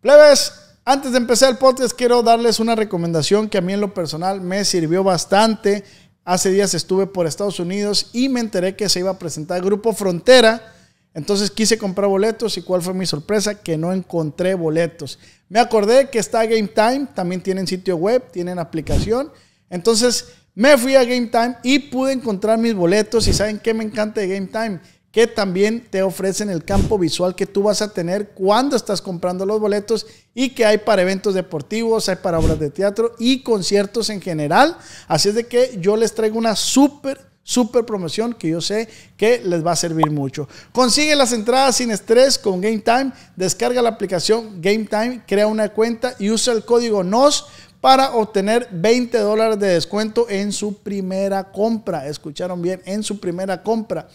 Plebes, antes de empezar el podcast quiero darles una recomendación que a mí en lo personal me sirvió bastante. Hace días estuve por Estados Unidos y me enteré que se iba a presentar el Grupo Frontera. Entonces quise comprar boletos y cuál fue mi sorpresa, que no encontré boletos. Me acordé que está Game Time, también tienen sitio web, tienen aplicación. Entonces me fui a Game Time y pude encontrar mis boletos y saben que me encanta de Game Time que también te ofrecen el campo visual que tú vas a tener cuando estás comprando los boletos y que hay para eventos deportivos, hay para obras de teatro y conciertos en general. Así es de que yo les traigo una súper, súper promoción que yo sé que les va a servir mucho. Consigue las entradas sin estrés con Game Time, descarga la aplicación Game Time, crea una cuenta y usa el código NOS para obtener 20 dólares de descuento en su primera compra. Escucharon bien, en su primera compra.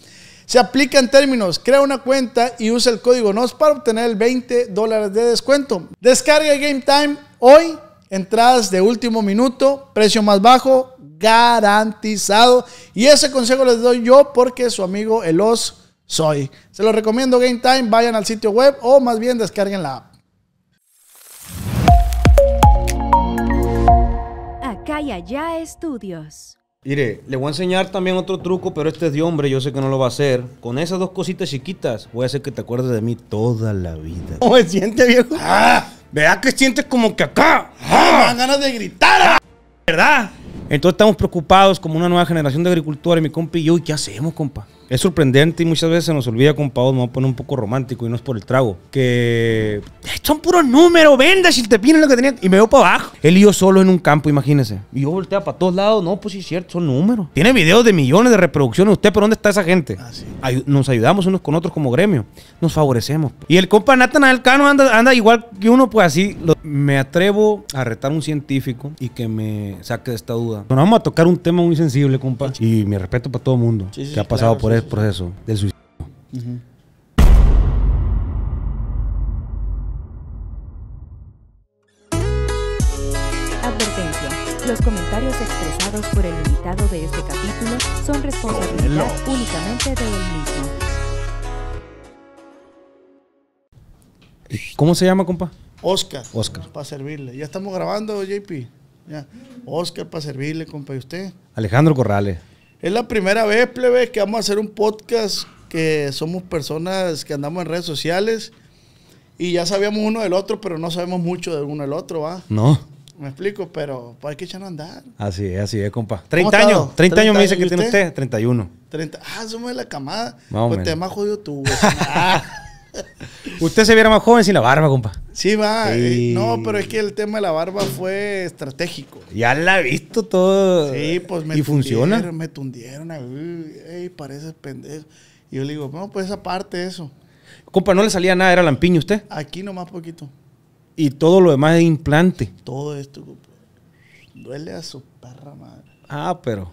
Se aplica en términos, crea una cuenta y usa el código NOS para obtener el 20 dólares de descuento. Descarga Game Time hoy, entradas de último minuto, precio más bajo, garantizado. Y ese consejo les doy yo porque su amigo el Os soy. Se lo recomiendo Game Time, vayan al sitio web o más bien descarguen la app. Acá y allá estudios. Mire, le voy a enseñar también otro truco, pero este es de hombre, yo sé que no lo va a hacer. Con esas dos cositas chiquitas, voy a hacer que te acuerdes de mí toda la vida. ¿Cómo se siente, viejo? ¡Ah! Vea que sientes como que acá. ¡Ah! ganas de gritar, ah. ¿verdad? Entonces estamos preocupados como una nueva generación de agricultores, mi compa y yo, ¿y qué hacemos, compa? Es sorprendente y muchas veces se nos olvida, compadre, Vamos a poner un poco romántico y no es por el trago. Que son puros números, Vende si te piden lo que tenían. Y me veo para abajo. Él y solo en un campo, imagínense. Y yo voltea para todos lados. No, pues sí es cierto, son números. Tiene videos de millones de reproducciones. ¿Usted, pero dónde está esa gente? Ah, nos ayudamos unos con otros como gremio. Nos favorecemos. Y el compa Nathan Alcano anda, anda igual que uno, pues así. me atrevo a retar a un científico y que me saque de esta duda. Bueno vamos a tocar un tema muy sensible, compa. Y mi respeto para todo el mundo que ha pasado por por el proceso del suicidio. Advertencia. Los comentarios expresados por el invitado de este capítulo son responsabilidad únicamente de él mismo. ¿Cómo se llama, compa? Oscar. Oscar. Para servirle. Ya estamos grabando, JP. Ya. Oscar, para servirle, compa. ¿Y usted? Alejandro Corrales. Es la primera vez, plebe, que vamos a hacer un podcast que somos personas que andamos en redes sociales y ya sabíamos uno del otro, pero no sabemos mucho de uno del otro, ¿va? No. Me explico, pero pues hay que echarnos a andar. Así es, así es, compa. 30 años, 30, años me dice que tiene usted, 31. 30. Ah, somos de la camada. pues te más jodido tú, ah. Usted se viera más joven sin la barba, compa. Sí, va. Eh, no, pero es que el tema de la barba fue estratégico. Ya la ha visto todo. Sí, eh, pues me ¿Y funciona? me tundieron. Ey, pareces pendejo. Y yo le digo, no, pues aparte eso. Compa, no le salía nada, era lampiño usted. Aquí nomás poquito. Y todo lo demás es implante. Todo esto, compa. Duele a su perra madre. Ah, pero.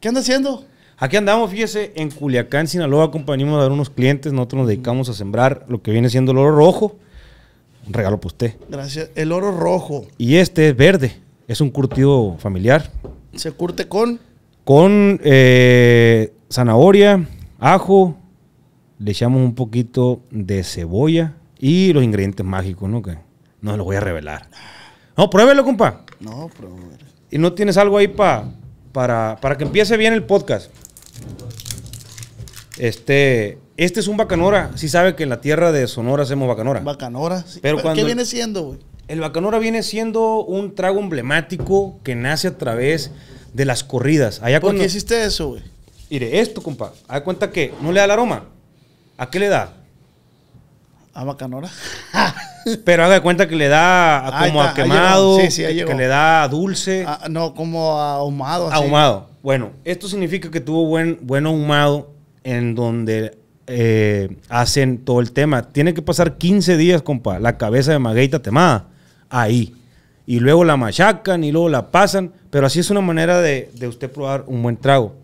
¿Qué anda haciendo? Aquí andamos, fíjese, en Culiacán, Sinaloa, acompañamos a dar unos clientes. Nosotros nos dedicamos a sembrar lo que viene siendo el oro rojo. Un regalo para usted. Gracias. El oro rojo. Y este es verde. Es un curtido familiar. ¿Se curte con? Con eh, zanahoria, ajo, le echamos un poquito de cebolla y los ingredientes mágicos, ¿no? Que no los voy a revelar. No, pruébelo, compa. No, pruébelo. ¿Y no tienes algo ahí para, para que empiece bien el podcast? Este, este es un bacanora. Si sabe que en la tierra de Sonora hacemos bacanora. Bacanora. Pero, ¿Qué viene siendo, güey? El bacanora viene siendo un trago emblemático que nace a través de las corridas. Allá ¿Por qué hiciste eso, güey? Mire, esto, compa. Haga cuenta que no le da el aroma. ¿A qué le da? A bacanora. Pero haga cuenta que le da como a quemado, que, le da dulce. Ah, no, como a ahumado. Ahumado. Bueno, esto significa que tuvo buen, ahumado en donde eh, hacen todo el tema. Tiene que pasar 15 días, compa, la cabeza de magueita temada. Ahí. Y luego la machacan y luego la pasan. Pero así es una manera de, usted probar un buen trago.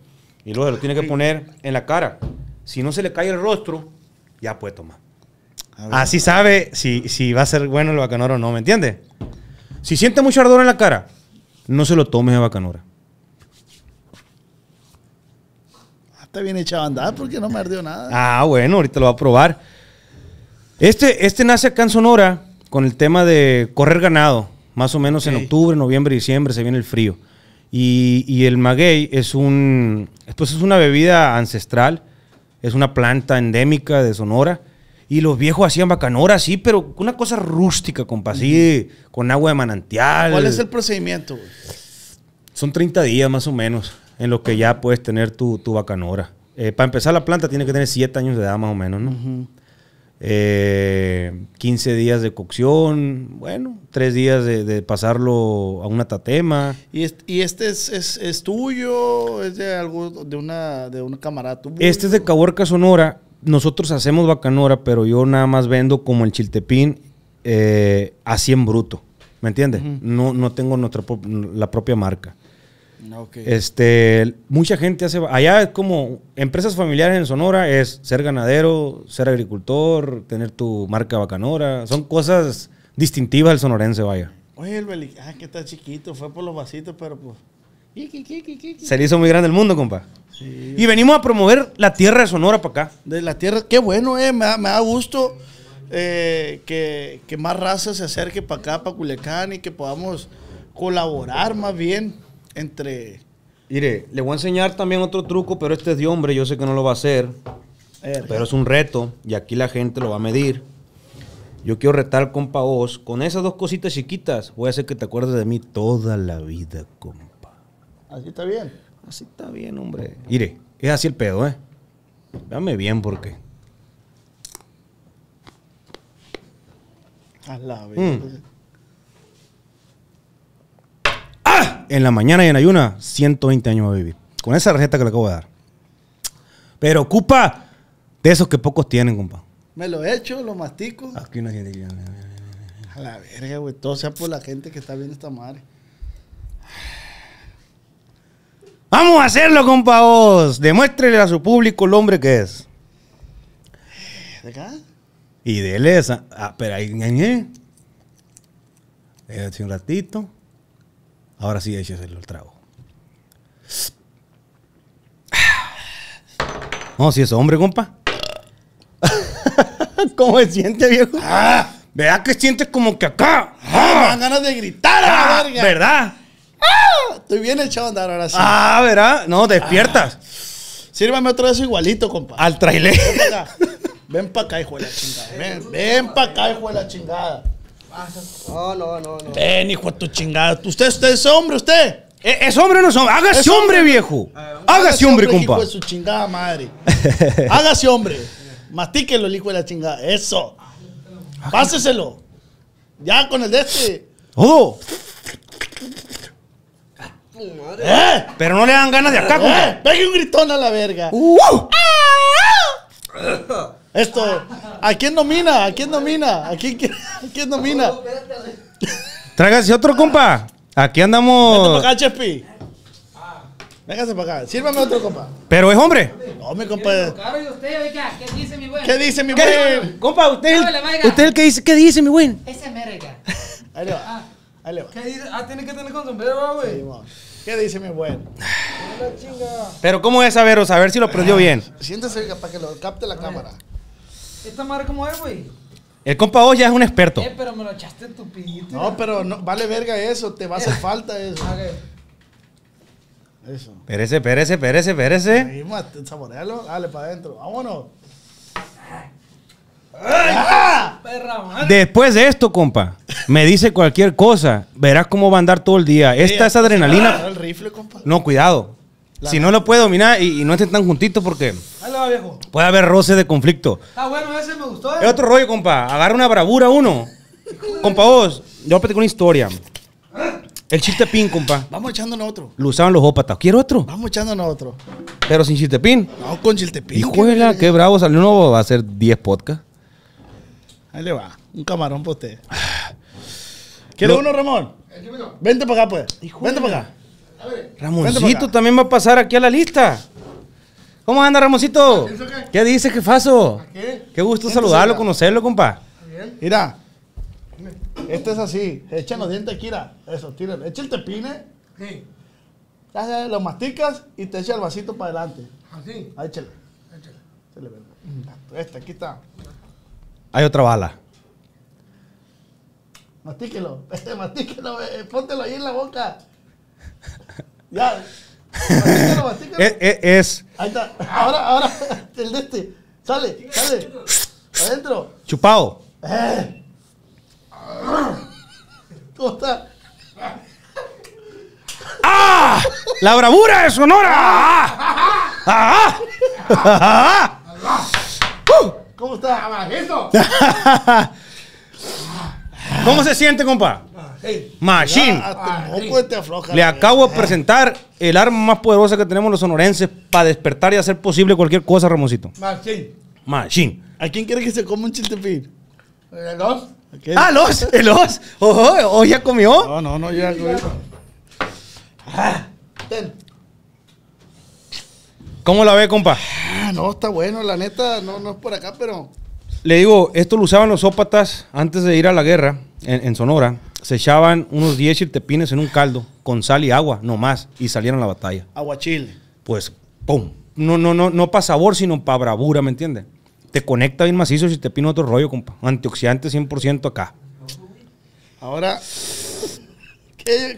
Y luego lo tiene que poner en la cara. Si no se le cae el rostro, ya puede tomar. Así sabe si, va a ser bueno el bacanora o no, ¿me entiende? Si siente mucho ardor en la cara, no se lo tomes de bacanora. está bien echado a andar ah, porque no me ardió nada. Ah, bueno, ahorita lo va a probar. Este, este nace acá en Sonora con el tema de correr ganado. Más o menos en octubre, noviembre, diciembre se viene el frío. Y, el maguey es un. Pues es una bebida ancestral. Es una planta endémica de Sonora. Y los viejos hacían bacanora, sí, pero una cosa rústica, compa, así, con agua de manantial. ¿Cuál es el procedimiento, Son 30 días más o menos en lo que ya puedes tener tu, tu bacanora. Eh, para empezar, la planta tiene que tener 7 años de edad más o menos, ¿no? 15 eh, días de cocción, bueno, 3 días de, pasarlo a una tatema. ¿Y, este, es, tuyo? ¿Es de algo, de una, de una camarada Este es de Caborca, Sonora. Nosotros hacemos bacanora, pero yo nada más vendo como el chiltepín eh, así en bruto. ¿Me entiendes? no, no tengo nuestra, la propia marca. Ah, okay. Este, mucha gente hace. Allá es como empresas familiares en Sonora es ser ganadero, ser agricultor, tener tu marca bacanora. Son cosas distintivas del sonorense, vaya. Oye, el Belic, ah, que está chiquito, fue por los vasitos, pero pues. Se le hizo muy grande el mundo, compa. Y venimos a promover la tierra de Sonora para acá. De la tierra, qué bueno, eh, me da, me da gusto eh, que, que más raza se acerque para acá, para Culiacán, y que podamos colaborar más bien entre... Mire, le voy a enseñar también otro truco, pero este es de hombre, yo sé que no lo va a hacer. Pero es un reto y aquí la gente lo va a medir. Yo quiero retar, compa vos, con esas dos cositas chiquitas, voy a hacer que te acuerdes de mí toda la vida, compa. Así está bien. Así está bien, hombre. Mire, es así el pedo, ¿eh? Dame bien porque. A la mm. en la mañana y en ayuna, 120 años va a vivir. Con esa receta que le acabo de dar. Pero ocupa de esos que pocos tienen, compa. Me lo he hecho, lo mastico. Aquí una gente. A la verga, güey. Todo sea por la gente que está viendo esta madre. Vamos a hacerlo, compa vos. Demuéstrele a su público el hombre que es. ¿De acá? Y dele esa. Ah, pero ahí. Déjate un ratito. Ahora sí, es el trago. No, si eso, hombre, compa. ¿Cómo se siente, viejo? Ah. ¿Verdad que sientes como que acá? Ah, ah. ganas de gritar a la verga. ¿Verdad? estoy bien echado a andar ahora sí. Ah, ¿verdad? No, despiertas. Sírvame otra vez igualito, compa. Al trailer. Ven para acá, hijo de la chingada. Ven, ven para acá, hijo de la chingada. No, ah, no, no, no. Ven, hijo de tu chingada. ¿Usted, usted es hombre, usted? ¿E, ¿Es hombre o no es hombre? Hágase hombre, viejo. hágase, hombre, compa. Hijo su chingada madre. hágase hombre. Mastíquelo, el hijo de la chingada. Eso. Páseselo. Ya con el de este. Todo. ¿Eh? Pero no le dan ganas de acá, eh, compa. Pegue un gritón a la verga. Uh ah, ah. Esto, ¿a quién domina? ¿A quién domina? ¿A quién, quién domina? Tráigase otro, compa. Aquí andamos. Vete para acá, Véngase para acá. Sírvame otro, compa. Pero es hombre. No, mi compa. ¿Qué dice mi buen? ¿Qué dice mi buen? Compa, usted es usted el que dice, ¿qué dice mi buen? Es América. Ahí le va. Ah. Ahí le va. ¿Qué dice? Ah, tiene que tener con sombrero, ah, güey. ¿Qué dice mi buen? Pero ¿cómo es saber A ver si lo prendió ah, bien? Siéntese para que lo capte la cámara. ¿Esta madre como es, güey? El compa hoy ya es un experto. Eh, pero me lo echaste tupidito. No, pero no, vale verga eso, te va a hacer falta eso. Okay. Eso. Pérese, pérese, pérese, pérese. Saborealo, dale para adentro. Vámonos. ¡Ay! ¡Ah! Perra, Después de esto, compa, me dice cualquier cosa. Verás cómo va a andar todo el día. Esta es adrenalina. Ah, el rifle, compa? No, cuidado si no lo puede dominar y, no estén tan juntitos porque puede haber roces de conflicto. Ah, bueno, ese me gustó. Eh. Es otro rollo, compa. Agarra una bravura uno. compa, vos, yo platicar una historia. El chistepín, compa. Vamos echándonos otro. Lo usaban los ópatas. ¿Quiero otro? Vamos echándonos otro. Pero sin chistepín. No, con chistepín. Híjole, qué, bravo. Salió nuevo va a ser 10 podcasts. Ahí le va. Un camarón para usted. ¿Quiere uno, Ramón? Vente para acá, pues. Vente para acá. Ramoncito también va a pasar aquí a la lista. ¿Cómo anda, Ramoncito? ¿Qué dice, jefazo? ¿Qué? Qué gusto saludarlo, conocerlo, compa. Mira, Esto es así. Echa los dientes, Kira. Eso, tíralo, Echa el tepine. Sí. Lo masticas y te echa el vasito para adelante. Así. Ah, ahí, échale. Échale. Este, aquí está. Hay otra bala. Mastíquelo. Mastíquelo. Eh, eh, póntelo ahí en la boca. Ya. Es, Ahí está. Ahora, ahora, el de este. Sale, sale. Adentro. Chupado. Eh. ¿Cómo está? ¡Ah! ¡La bravura es Sonora! ¡Ah! ¡Ah! ¡Ah! ah. ¿Cómo está? ¡Eso! ¿Cómo se siente, compa? Machine. Pues, Le acabo de presentar el arma más poderosa que tenemos los sonorenses para despertar y hacer posible cualquier cosa, Ramoncito. Machine. Machine. ¿A quién quiere que se coma un chiltepín? ¿El os? Ah, los. El os. Ojo, ya comió. No, no, no, ya comió. Ah, ¿Cómo la ve, compa? Ah, no, está bueno, la neta, no, no es por acá, pero le digo, esto lo usaban los ópatas antes de ir a la guerra en, Sonora. Se echaban unos 10 chiltepines en un caldo con sal y agua, nomás, y salían a la batalla. Agua chile. Pues, ¡pum! No, no, no, no para sabor, sino para bravura, ¿me entiendes? Te conecta bien macizo si te pino otro rollo, compa. Antioxidante 100% acá. Ahora.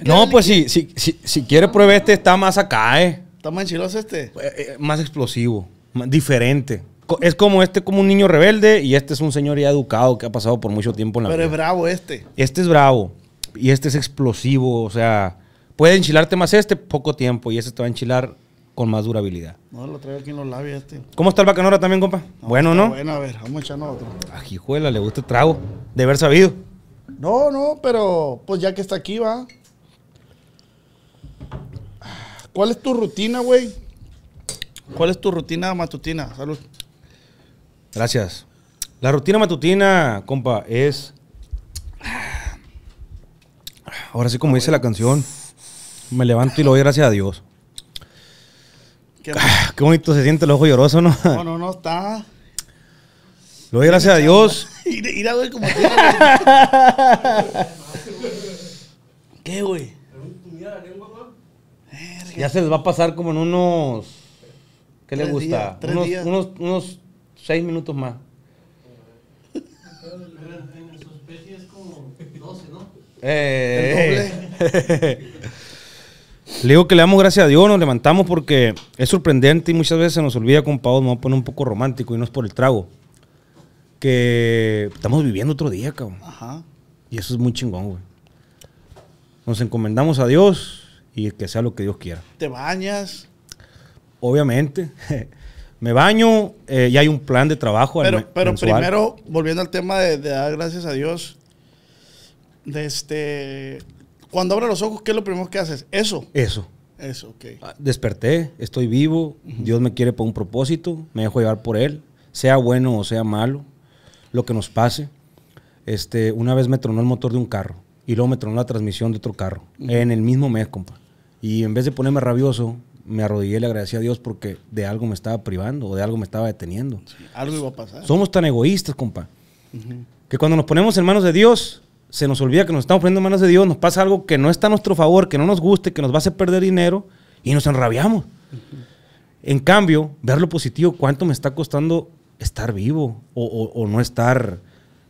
no, pues si, si, si, quiere pruebe este, está más acá, ¿eh? Está más chiloso este. Eh, eh, más explosivo, diferente es como este, como un niño rebelde y este es un señor ya educado que ha pasado por mucho tiempo en la Pero es bravo este. Este es bravo y este es explosivo, o sea, puede enchilarte más este poco tiempo y este te va a enchilar con más durabilidad. No, lo traigo aquí en los labios este. ¿Cómo está el bacanora también, compa? bueno, ¿no? Bueno, a ver, vamos a echarnos otro. Ajijuela, ah, le gusta el trago, de haber sabido. No, no, pero pues ya que está aquí, va. ¿Cuál es tu rutina, güey? ¿Cuál es tu rutina matutina? Salud. Gracias. La rutina matutina, compa, es. Ahora sí, como dice la canción, me levanto y lo doy gracias a Dios. Qué, ah, bonito se siente el ojo lloroso, ¿no? No, no, no, está. Lo doy gracias a Dios. güey, como ¿Qué, güey? Ya se les va a pasar como en unos. ¿Qué le gusta? unos seis minutos más. En eh. le digo que le damos gracias a Dios, nos levantamos porque es sorprendente y muchas veces se nos olvida, compadre, me vamos a poner un poco romántico y no es por el trago. Que estamos viviendo otro día, cabrón. Ajá. Y eso es muy chingón, güey. Nos encomendamos a Dios y que sea lo que Dios quiera. ¿Te bañas? Obviamente. me baño eh, y hay un plan de trabajo. Pero, primero, volviendo al tema de, dar gracias a Dios, de este, cuando abro los ojos, ¿qué es lo primero que haces? Eso. Eso. Eso, ok. Ah, desperté, estoy vivo, Dios me quiere por un propósito, me dejo llevar por Él, sea bueno o sea malo, lo que nos pase. Este, una vez me tronó el motor de un carro y luego me tronó la transmisión de otro carro, en el mismo mes, compa. Y en vez de ponerme rabioso, me arrodillé y le agradecí a Dios porque de algo me estaba privando o de algo me estaba deteniendo. algo iba a pasar. Somos tan egoístas, compa, que cuando nos ponemos en manos de Dios, se nos olvida que nos estamos poniendo en manos de Dios, nos pasa algo que no está a nuestro favor, que no nos guste, que nos va a hacer perder dinero y nos enrabiamos. En cambio, ver lo positivo, cuánto me está costando estar vivo o, o no estar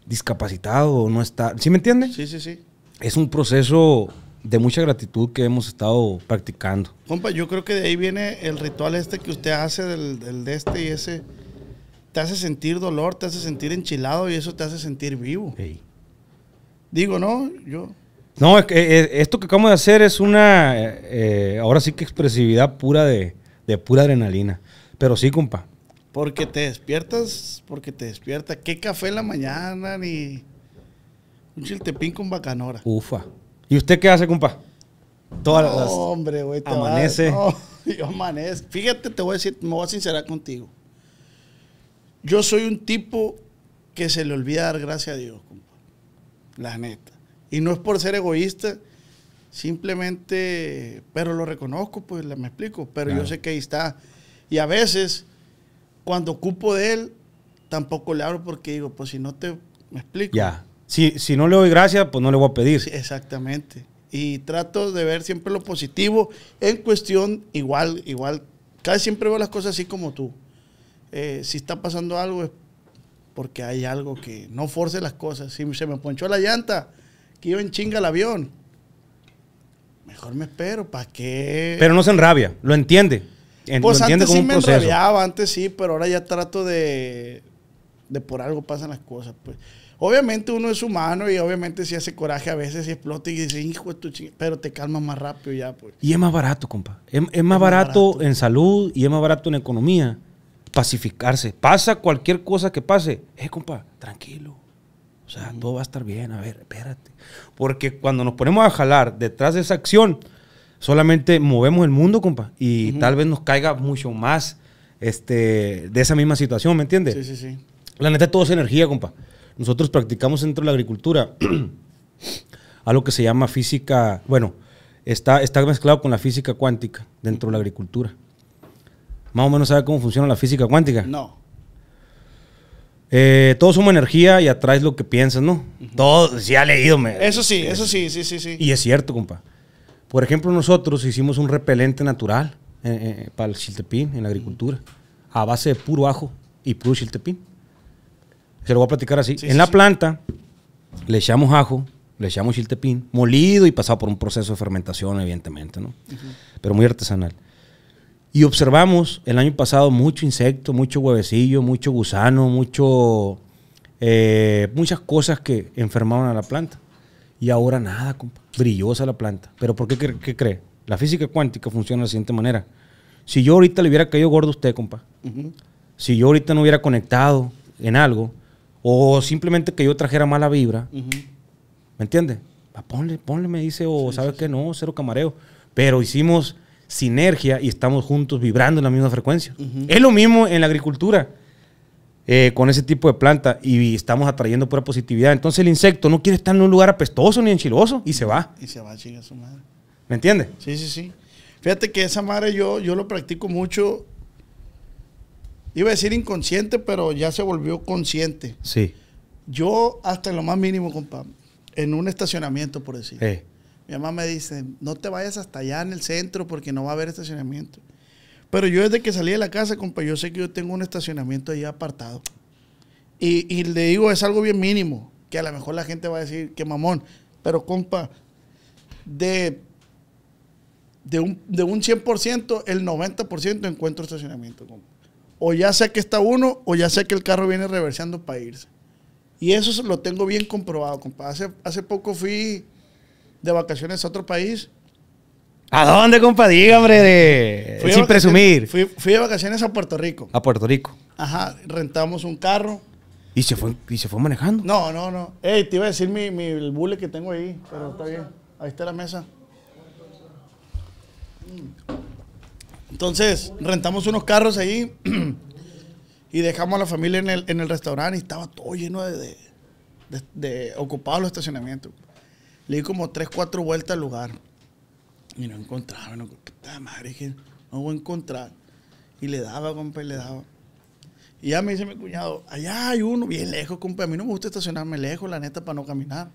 discapacitado o no estar... ¿Sí me entiende? Sí, sí, sí. Es un proceso de mucha gratitud que hemos estado practicando. Compa, yo creo que de ahí viene el ritual este que usted hace del, de este y ese. Te hace sentir dolor, te hace sentir enchilado y eso te hace sentir vivo. Digo, ¿no? Yo. No, es que, eh, esto que acabamos de hacer es una, eh, ahora sí que expresividad pura de, de, pura adrenalina. Pero sí, compa. Porque te despiertas, porque te despierta. ¿Qué café en la mañana ni un chiltepín con bacanora? Ufa. ¿Y usted qué hace, compa? Todas las. Hombre, güey. Amanece. yo amanezco. Fíjate, te voy a decir, me voy a sincerar contigo. Yo soy un tipo que se le olvida dar gracias a Dios, compa. La neta. Y no es por ser egoísta, simplemente, pero lo reconozco, pues me explico, pero yo sé que ahí está. Y a veces, cuando ocupo de él, tampoco le hablo porque digo, pues si no te, me explico. Ya si, no le doy gracias, pues no le voy a pedir. exactamente. Y trato de ver siempre lo positivo en cuestión, igual, igual, casi siempre veo las cosas así como tú. Eh, si está pasando algo es porque hay algo que no force las cosas. Si se me ponchó la llanta, que iba en chinga el avión, mejor me espero, ¿para qué? Pero no se enrabia, lo entiende. En, pues lo entiende antes sí me enrabiaba, antes sí, pero ahora ya trato de, de por algo pasan las cosas. Pues. Obviamente uno es humano y obviamente si hace coraje a veces y explota y dice, hijo de tu ching pero te calma más rápido ya. Pues. Y es más barato, compa. Es, es, más, barato, en salud y es más barato en economía. Pacificarse. Pasa cualquier cosa que pase. Eh, compa, tranquilo. O sea, todo va a estar bien. A ver, espérate. Porque cuando nos ponemos a jalar detrás de esa acción, solamente movemos el mundo, compa. Y tal vez nos caiga mucho más este, de esa misma situación, ¿me entiendes? Sí, sí, sí. La neta, todo es energía, compa. Nosotros practicamos dentro de la agricultura algo que se llama física, bueno, está, está mezclado con la física cuántica dentro de la agricultura. Más o menos sabe cómo funciona la física cuántica. No. Eh, Todo suma energía y atraes lo que piensas, ¿no? Todo, ¿Ya leído. Me, eso sí, eso sí, sí, sí, sí. Y es cierto, compa. Por ejemplo, nosotros hicimos un repelente natural eh, eh, para el chiltepín en la agricultura, a base de puro ajo y puro chiltepín. Se lo voy a platicar así. en la planta le echamos ajo, le echamos chiltepín, molido y pasado por un proceso de fermentación, evidentemente, ¿no? Pero muy artesanal. Y observamos el año pasado mucho insecto, mucho huevecillo, mucho gusano, mucho, eh, muchas cosas que enfermaron a la planta. Y ahora nada, compa. Brillosa la planta. ¿Pero por qué, cree? La física cuántica funciona de la siguiente manera. Si yo ahorita le hubiera caído gordo a usted, compa, si yo ahorita no hubiera conectado en algo, o simplemente que yo trajera mala vibra. ¿Me entiendes? Ah, ponle, ponle, me dice, o sabes no, cero camareo. Pero hicimos sinergia y estamos juntos vibrando en la misma frecuencia. Es lo mismo en la agricultura. Eh, con ese tipo de planta y estamos atrayendo pura positividad. Entonces el insecto no quiere estar en un lugar apestoso ni enchiloso y se va. Y se va, chinga su madre. ¿Me entiendes? Sí, sí, sí. Fíjate que esa madre yo, yo lo practico mucho iba a decir inconsciente, pero ya se volvió consciente. Sí. Yo, hasta en lo más mínimo, compa, en un estacionamiento, por decir. Mi mamá me dice, no te vayas hasta allá en el centro porque no va a haber estacionamiento. Pero yo desde que salí de la casa, compa, yo sé que yo tengo un estacionamiento ahí apartado. Y, le digo, es algo bien mínimo, que a lo mejor la gente va a decir, qué mamón. Pero, compa, de un, de un 100%, el 90% encuentro estacionamiento. Compa o ya sé que está uno, o ya sé que el carro viene reverseando para irse. Y eso lo tengo bien comprobado, compa. Hace, poco fui de vacaciones a otro país. ¿A dónde, compa? Diga, de... Fui sin presumir. Fui, de vacaciones a Puerto Rico. A Puerto Rico. Ajá, rentamos un carro. ¿Y se fue, y se fue manejando? No, no, no. Ey, te iba a decir mi, el bule que tengo ahí, pero está bien. Ahí está la mesa. Entonces, rentamos unos carros ahí y dejamos a la familia en el, restaurante y estaba todo lleno de, de, ocupados los estacionamientos. Le di como tres, cuatro vueltas al lugar y no encontraba. No, puta madre, no voy a encontrar. Y le daba, compa, y le daba. Y ya me dice mi cuñado, allá hay uno bien lejos, compa. A mí no me gusta estacionarme lejos, la neta, para no caminar.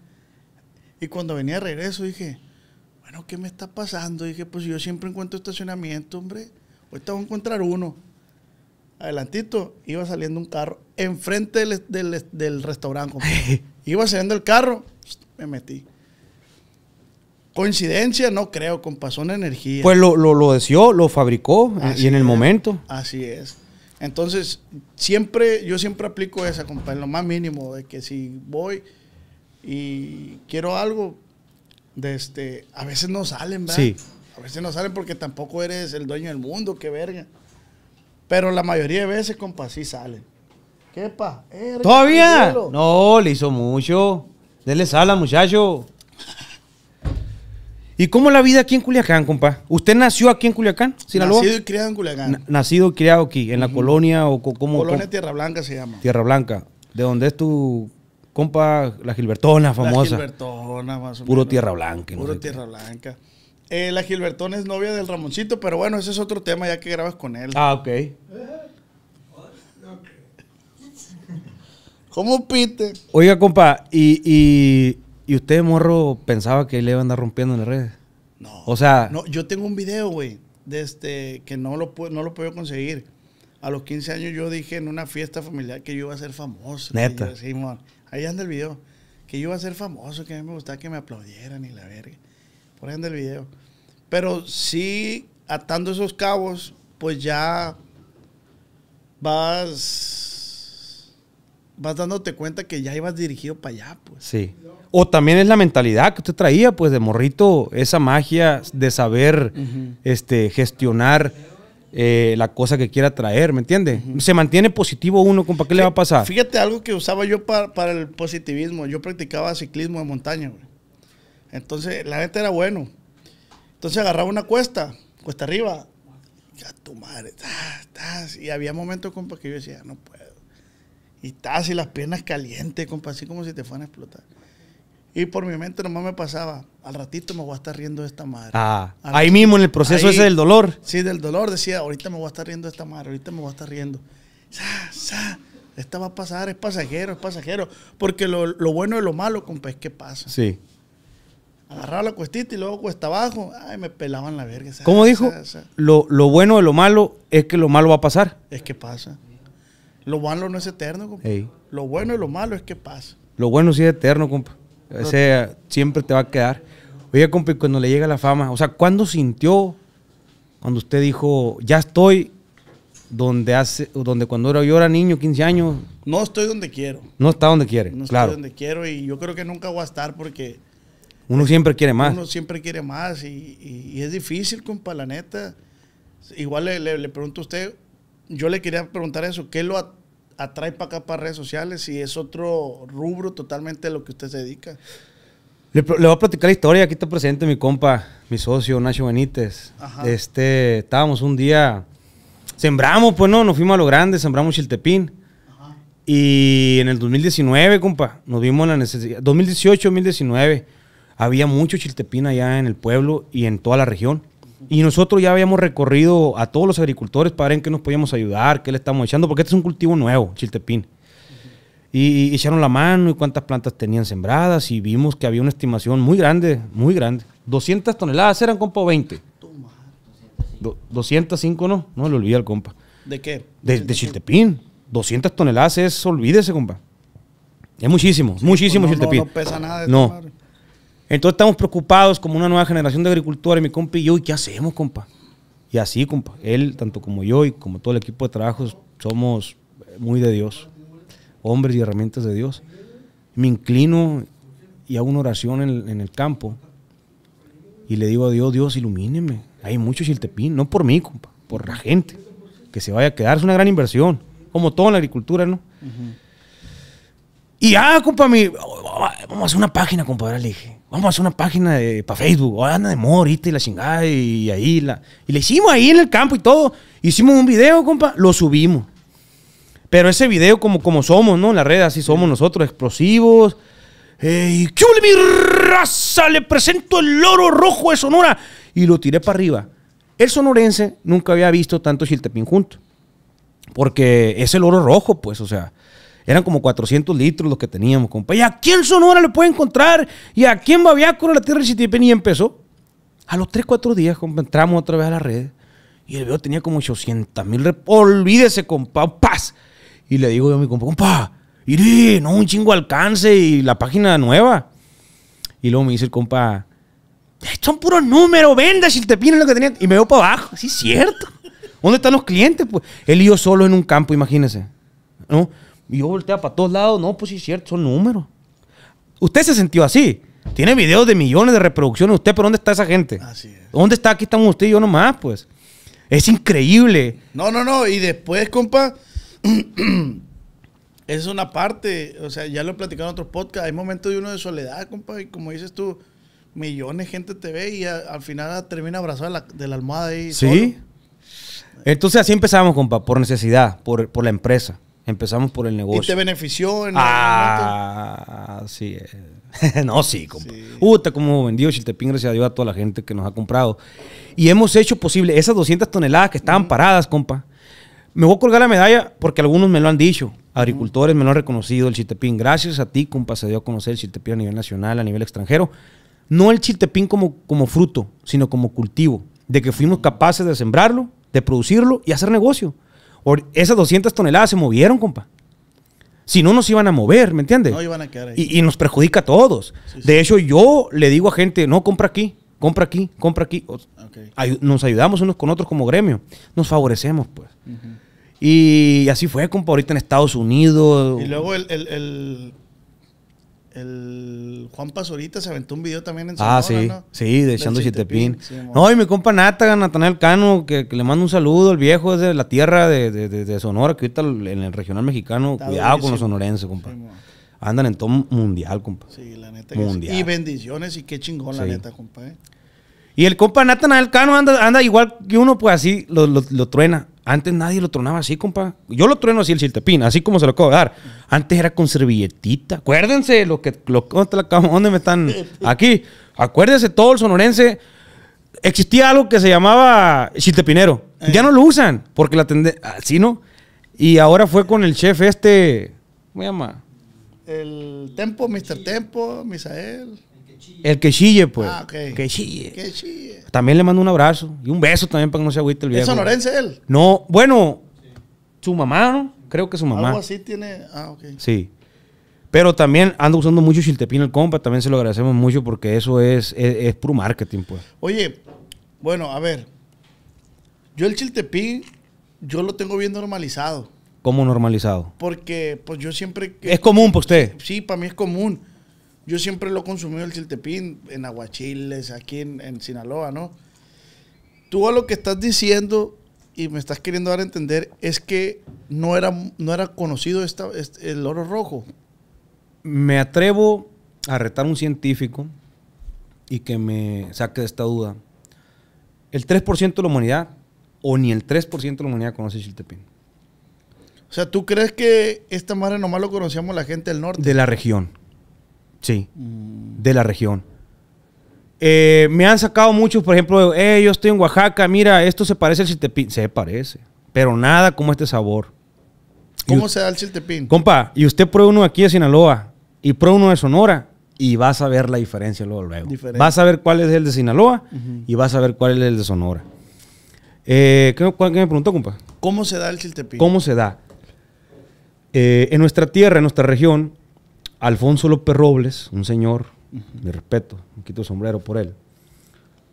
Y cuando venía de regreso dije, ¿qué me está pasando? dije, pues yo siempre encuentro estacionamiento, hombre. Ahorita voy a encontrar uno. Adelantito, iba saliendo un carro enfrente del, restaurante. iba saliendo el carro, me metí. Coincidencia, no creo, compa, son energía. Pues lo, lo, lo deseó, lo fabricó eh, y en el momento. Así es. Entonces, siempre, yo siempre aplico esa, compa, en lo más mínimo, de que si voy y quiero algo, de este, a veces no salen, ¿verdad? Sí. A veces no salen porque tampoco eres el dueño del mundo, qué verga. Pero la mayoría de veces, compa, sí salen. ¿Qué pa? ¿Todavía? no, le hizo mucho. Dele sala, muchacho. ¿Y cómo la vida aquí en Culiacán, compa? ¿Usted nació aquí en Culiacán, Sinaloa? Nacido y criado en Culiacán. nacido y criado aquí, en la colonia o cómo... Colonia Tierra Blanca se llama. Tierra Blanca. ¿De dónde es tu compa, la Gilbertona famosa. La Gilbertona, más o Puro Tierra Blanca. Puro no Tierra Blanca. Eh, la Gilbertona es novia del Ramoncito, pero bueno, ese es otro tema ya que grabas con él. Ah, ok. ¿Cómo pite? Oiga, compa, ¿y, usted, morro, pensaba que le iba a andar rompiendo en las redes? No. O sea. No, yo tengo un video, güey, de este, que no lo, no lo puedo conseguir. A los 15 años yo dije en una fiesta familiar que yo iba a ser famoso. Neta. sí, Ahí anda el video. Que yo iba a ser famoso, que a mí me gustaba que me aplaudieran y la verga. Por ahí anda el video. Pero sí, atando esos cabos, pues ya vas. Vas dándote cuenta que ya ibas dirigido para allá, pues. Sí. O también es la mentalidad que usted traía, pues, de morrito, esa magia de saber este, gestionar eh, la cosa que quiera traer, ¿me entiendes? Se mantiene positivo uno, compa? qué le va a pasar? Fíjate algo que usaba yo para, el positivismo. Yo practicaba ciclismo de montaña, Entonces, la neta era bueno. Entonces agarraba una cuesta, cuesta arriba. Ya tu madre, Y había momentos, compa, que yo decía, no puedo. Y estás y las piernas calientes, compa, así como si te fueran a explotar. Y por mi mente nomás me pasaba, al ratito me voy a estar riendo de esta madre. Ah, ahí mismo en el proceso ese del dolor. Sí, del dolor decía, ahorita me voy a estar riendo de esta madre, ahorita me voy a estar riendo. esta va a pasar, es pasajero, es pasajero. Porque lo, bueno Y lo malo, compa, es que pasa. Sí. Agarraba la cuestita y luego cuesta abajo. Ay, me pelaban la verga. ¿Cómo dijo? Lo, bueno de lo malo es que lo malo va a pasar. Es que pasa. Lo malo no es eterno, compa. Lo bueno y lo malo es que pasa. Lo bueno sí es eterno, compa. Ese siempre te va a quedar. Oye, compi, cuando le llega la fama, o sea, ¿cuándo sintió cuando usted dijo, ya estoy donde hace, donde cuando era, yo era niño, 15 años? No estoy donde quiero. No está donde quiere. No claro. estoy donde quiero y yo creo que nunca voy a estar porque. Uno siempre quiere más. Uno siempre quiere más y, es difícil, compa, la neta. Igual le, le, pregunto a usted, yo le quería preguntar eso, ¿qué lo, atrae para acá, para redes sociales, y es otro rubro totalmente lo que usted se dedica. Le, voy a platicar la historia. Aquí está presente mi compa, mi socio, Nacho Benítez. Este, estábamos un día, sembramos, pues no, nos fuimos a lo grande, sembramos Chiltepín. Y en el 2019, compa, nos vimos la necesidad. 2018, 2019, había mucho chiltepín allá en el pueblo y en toda la región. Y nosotros ya habíamos recorrido a todos los agricultores para ver en qué nos podíamos ayudar, qué le estamos echando, porque este es un cultivo nuevo, chiltepín. Y, echaron la mano y cuántas plantas tenían sembradas y vimos que había una estimación muy grande, muy grande. 200 toneladas eran, compa, 20. 205. no, no le olvida al compa. ¿De qué? De, chiltepín. 200 toneladas es, olvídese, compa. Es muchísimo, muchísimo pues chiltepín. No, pesa nada de No. Entonces estamos preocupados como una nueva generación de agricultores, mi compa y yo, ¿y qué hacemos, compa? Y así, compa, él, tanto como yo y como todo el equipo de trabajo, somos muy de Dios, hombres y herramientas de Dios. Me inclino y hago una oración en, el campo y le digo a Dios, Dios, ilumíneme. Hay mucho chiltepín, no por mí, compa, por la gente que se vaya a quedar. Es una gran inversión, como todo en la agricultura, ¿no? Y ya, compa, oh, oh, oh, vamos a hacer una página, compadre, le dije vamos a hacer una página para Facebook, oh, anda de Morita y la chingada, y ahí la. Y le hicimos ahí en el campo y todo. Hicimos un video, compa, lo subimos. Pero ese video, como, como somos, ¿no? En la red, así somos nosotros, explosivos. ¡Ey, ¡Qué mi raza! Le presento el loro rojo de Sonora. Y lo tiré para arriba. El sonorense nunca había visto tanto chiltepín junto. Porque es el loro rojo, pues, o sea. Eran como 400 litros los que teníamos, compa. ¿Y a quién Sonora le puede encontrar? ¿Y a quién en con la tierra de Y empezó. A los 3, 4 días, compa, entramos otra vez a la red. Y el veo tenía como 800 mil. Olvídese, compa. ¡Paz! Y le digo yo a mi compa, compa, iré, no, un chingo alcance y la página nueva. Y luego me dice el compa, son puros números, venda chiltepina lo que tenía. Y me veo para abajo, sí, cierto. ¿Dónde están los clientes? Pues él y yo solo en un campo, imagínense. ¿No? Y yo volteaba para todos lados, no, pues sí es cierto, son números. Usted se sintió así. Tiene videos de millones de reproducciones usted, pero ¿dónde está esa gente? Así es. ¿Dónde está? Aquí estamos usted y yo nomás, pues. Es increíble. No, no, no. Y después, compa, es una parte. O sea, ya lo he platicado en otros podcasts. Hay momentos de uno de soledad, compa. Y como dices tú, millones de gente te ve y al final termina abrazada de la almohada ahí. Sí. Entonces así empezamos, compa, por necesidad, por, por la empresa. Empezamos por el negocio. ¿Y te benefició en Ah, sí. Eh. no, sí, compa. Uy, uh, está como vendido Chiltepín, gracias a Dios, a toda la gente que nos ha comprado. Y hemos hecho posible esas 200 toneladas que estaban paradas, compa. Me voy a colgar la medalla porque algunos me lo han dicho. Agricultores me lo han reconocido, el Chiltepín. Gracias a ti, compa, se dio a conocer el Chiltepín a nivel nacional, a nivel extranjero. No el Chiltepín como, como fruto, sino como cultivo. De que fuimos capaces de sembrarlo, de producirlo y hacer negocio. Esas 200 toneladas se movieron, compa. Si no, nos iban a mover, ¿me entiendes? No, iban a quedar ahí. Y, nos perjudica a todos. De hecho, yo le digo a gente, no, compra aquí, compra aquí, compra aquí. nos ayudamos unos con otros como gremio. Nos favorecemos, pues. Y así fue, compa, ahorita en Estados Unidos. Y luego el el Juan Pazurita se aventó un video también en Sonora, Ah, sí, sí, de Echando Chitepín. no, y mi compa Nata, Natanel Cano, que, le mando un saludo El viejo es de la tierra de, Sonora, que ahorita en el regional mexicano, cuidado con los sonorenses, compa. Andan en todo mundial, compa. Sí, la neta. Mundial. Y bendiciones y qué chingón, la neta, compa. ¿eh? Y el compa Natanel Cano anda, anda igual que uno, pues así lo, lo truena. Antes nadie lo tronaba así, compa. Yo lo trueno así el chiltepín, así como se lo acabo dar. Antes era con servilletita. Acuérdense lo que. ¿Dónde me están? Aquí. Acuérdense todo el sonorense. Existía algo que se llamaba chiltepinero. Eh. Ya no lo usan, porque la tende, Así ah, no. Y ahora fue con el chef este. ¿Cómo se llama? El Tempo, Mr. Tempo, Misael. El que chille, pues. Ah, que chille. También le mando un abrazo y un beso también para que no se agüite el viejo. ¿Es él? No, bueno, su mamá, ¿no? Creo que su mamá. Algo así tiene. Ah, ok. Sí. Pero también ando usando mucho Chiltepín el compa, también se lo agradecemos mucho porque eso es, es, puro marketing, pues. Oye, bueno, a ver. Yo el Chiltepín, yo lo tengo bien normalizado. ¿Cómo normalizado? Porque, pues yo siempre. es común para usted. Sí, para mí es común. Yo siempre lo he consumido el chiltepín en aguachiles, aquí en, Sinaloa, ¿no? Tú a lo que estás diciendo y me estás queriendo dar a entender es que no era, no era conocido el oro rojo. Me atrevo a retar a un científico y que me saque de esta duda. El 3% de la humanidad, o ni el 3% de la humanidad conoce chiltepín. O sea, ¿tú crees que esta madre nomás lo conocíamos la gente del norte? De la región. Sí, mm. de la región. Eh, me han sacado muchos, por ejemplo, yo estoy en Oaxaca, mira, esto se parece al chiltepín. Se parece, pero nada como este sabor. ¿Cómo se da el chiltepín? Compa, y usted prueba uno aquí de Sinaloa y prueba uno de Sonora y vas a ver la diferencia luego. Vas a ver cuál es el de Sinaloa y vas a ver cuál es el de Sonora. Eh, ¿qué, me preguntó, compa? ¿Cómo se da el chiltepín? ¿Cómo se da? Eh, en nuestra tierra, en nuestra región, Alfonso López Robles, un señor, de respeto, un quito sombrero por él.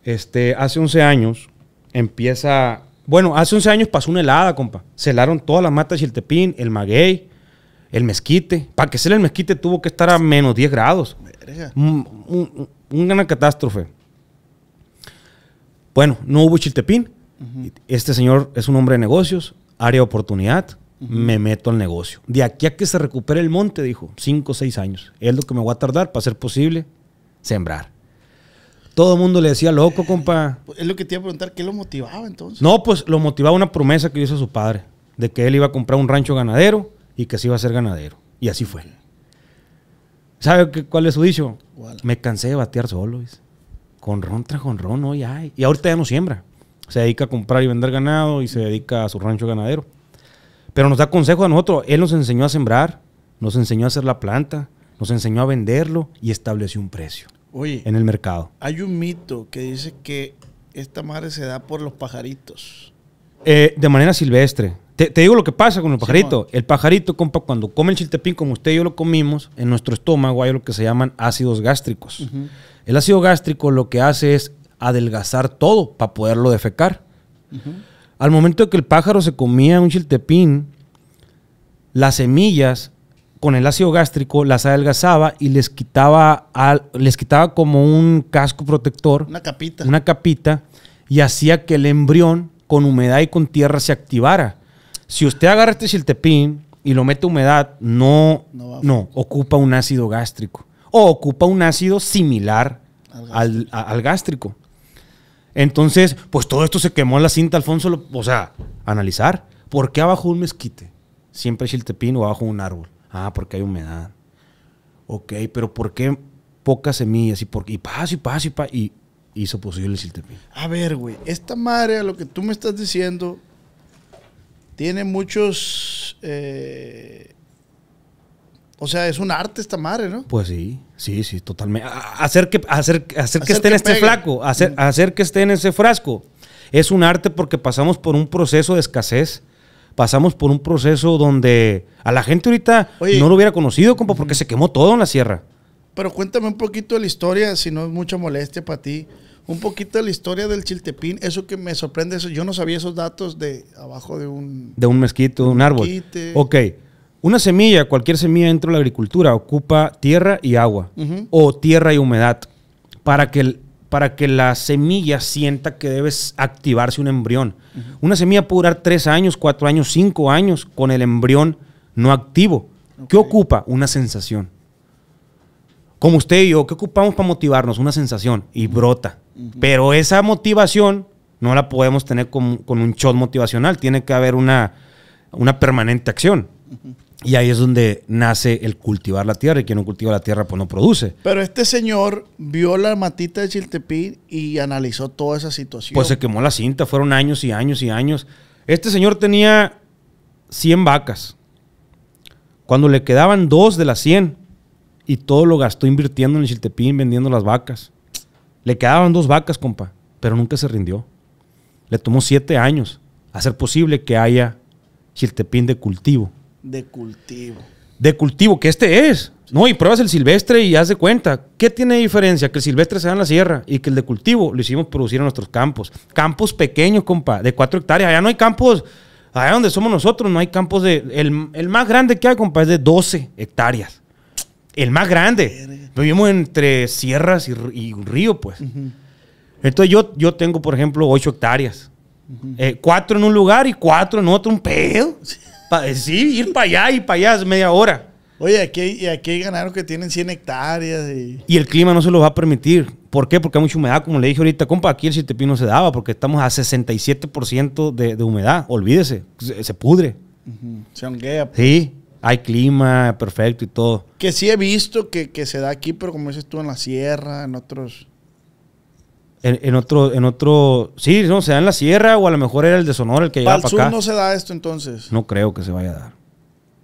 Este, hace 11 años empieza. Bueno, hace 11 años pasó una helada, compa. Celaron todas las matas y el el maguey, el mezquite. Para que se el mezquite tuvo que estar a menos 10 grados. Un, gran catástrofe. Bueno, no hubo chiltepín. Este señor es un hombre de negocios, área de oportunidad me meto al negocio. De aquí a que se recupere el monte, dijo, cinco o seis años. Es lo que me voy a tardar para ser posible sembrar. Todo el mundo le decía, loco, eh, compa. Es lo que te iba a preguntar, ¿qué lo motivaba entonces? No, pues lo motivaba una promesa que hizo su padre, de que él iba a comprar un rancho ganadero y que se iba a ser ganadero. Y así fue. ¿Sabe qué, cuál es su dicho? Me cansé de batear solo, Con ron tras con ron, hoy hay. Y ahorita ya no siembra. Se dedica a comprar y vender ganado y se dedica a su rancho ganadero. Pero nos da consejo a nosotros. Él nos enseñó a sembrar, nos enseñó a hacer la planta, nos enseñó a venderlo y estableció un precio en el mercado. Hay un mito que dice que esta madre se da por los pajaritos. Eh, de manera silvestre. Te, digo lo que pasa con el pajarito. el pajarito, compa, cuando come el chiltepín, como usted y yo lo comimos, en nuestro estómago hay lo que se llaman ácidos gástricos. El ácido gástrico lo que hace es adelgazar todo para poderlo defecar. Al momento que el pájaro se comía un chiltepín, las semillas con el ácido gástrico las adelgazaba y les quitaba, les quitaba como un casco protector. Una capita. Una capita y hacía que el embrión con humedad y con tierra se activara. Si usted agarra este chiltepín y lo mete humedad, no, no, ocupa un ácido gástrico. O ocupa un ácido similar al gástrico. Entonces, pues todo esto se quemó en la cinta, Alfonso. o sea, analizar. ¿Por qué abajo un mezquite? Siempre chiltepín o abajo un árbol. Ah, porque hay humedad. Ok, pero ¿por qué pocas semillas? Y, por, y paso, y paso, y Y hizo posible el chiltepín. A ver, güey, esta madre, a lo que tú me estás diciendo, tiene muchos eh, o sea, es un arte esta madre, ¿no? Pues sí, sí, sí, totalmente. Hacer que, hacer, hacer, que esté en este flaco, hacer, hacer que esté en ese frasco, es un arte porque pasamos por un proceso de escasez pasamos por un proceso donde a la gente ahorita no lo hubiera conocido, como porque se quemó todo en la sierra. Pero cuéntame un poquito de la historia, si no es mucha molestia para ti. Un poquito de la historia del chiltepín, eso que me sorprende, yo no sabía esos datos de abajo de un... De un mezquito, de un árbol. Ok, una semilla, cualquier semilla dentro de la agricultura, ocupa tierra y agua o tierra y humedad para que, para que la semilla sienta que debe activarse un embrión. Una semilla puede durar tres años, cuatro años, cinco años con el embrión no activo. ¿Qué ocupa? Una sensación. Como usted y yo, ¿qué ocupamos para motivarnos? Una sensación y brota. Pero esa motivación no la podemos tener con, un shot motivacional. Tiene que haber una, una permanente acción. Y ahí es donde nace el cultivar la tierra. Y quien no cultiva la tierra, pues no produce. Pero este señor vio la matita de Chiltepín y analizó toda esa situación. Pues se quemó la cinta. Fueron años y años y años. Este señor tenía 100 vacas. Cuando le quedaban dos de las 100 y todo lo gastó invirtiendo en el Chiltepín, vendiendo las vacas. Le quedaban dos vacas, compa, pero nunca se rindió. Le tomó siete años hacer posible que haya Chiltepín de cultivo de cultivo. De cultivo, que este es. No, y pruebas el silvestre y haz de cuenta. ¿Qué tiene diferencia? Que el silvestre se da en la sierra y que el de cultivo lo hicimos producir en nuestros campos. Campos pequeños, compa, de cuatro hectáreas. Allá no hay campos, allá donde somos nosotros, no hay campos de. El, más grande que hay, compa, es de 12 hectáreas. El más grande. Vivimos entre sierras y, un río, pues. Entonces yo, yo tengo, por ejemplo, 8 hectáreas. Eh, cuatro en un lugar y cuatro en otro, un pedo. Eh, sí, ir para allá y para allá es media hora. Oye, aquí, y aquí hay que tienen 100 hectáreas. Y... y... el clima no se lo va a permitir. ¿Por qué? Porque hay mucha humedad. Como le dije ahorita, compa, aquí el siete pino se daba porque estamos a 67% de, de, humedad. Olvídese, se, pudre. Se honguea. Pues. Sí, hay clima perfecto y todo. Que sí he visto que, que se da aquí, pero como dices tú, en la sierra, en otros en, otro, en otro, sí, no, se da en la sierra o a lo mejor era el de Sonora el que llegaba para sur no se da esto entonces? No creo que se vaya a dar.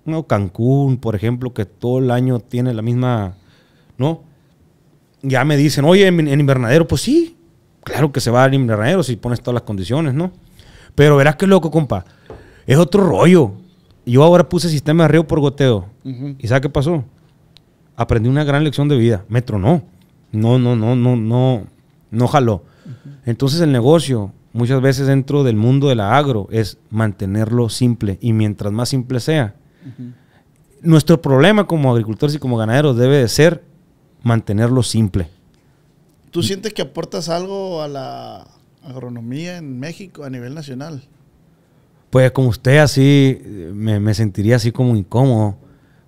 No, Cancún, por ejemplo, que todo el año tiene la misma, ¿no? Ya me dicen, oye, en, invernadero, pues sí, claro que se va al invernadero si pones todas las condiciones, ¿no? Pero verás qué loco, compa, es otro rollo. Yo ahora puse sistema de río por goteo. ¿Y sabes qué pasó? Aprendí una gran lección de vida. Metro no. No, no, no, no, no no jaló. Entonces el negocio, muchas veces dentro del mundo de la agro, es mantenerlo simple y mientras más simple sea. Nuestro problema como agricultores y como ganaderos debe de ser mantenerlo simple. ¿Tú sientes que aportas algo a la agronomía en México a nivel nacional? Pues como usted así, me, me sentiría así como incómodo,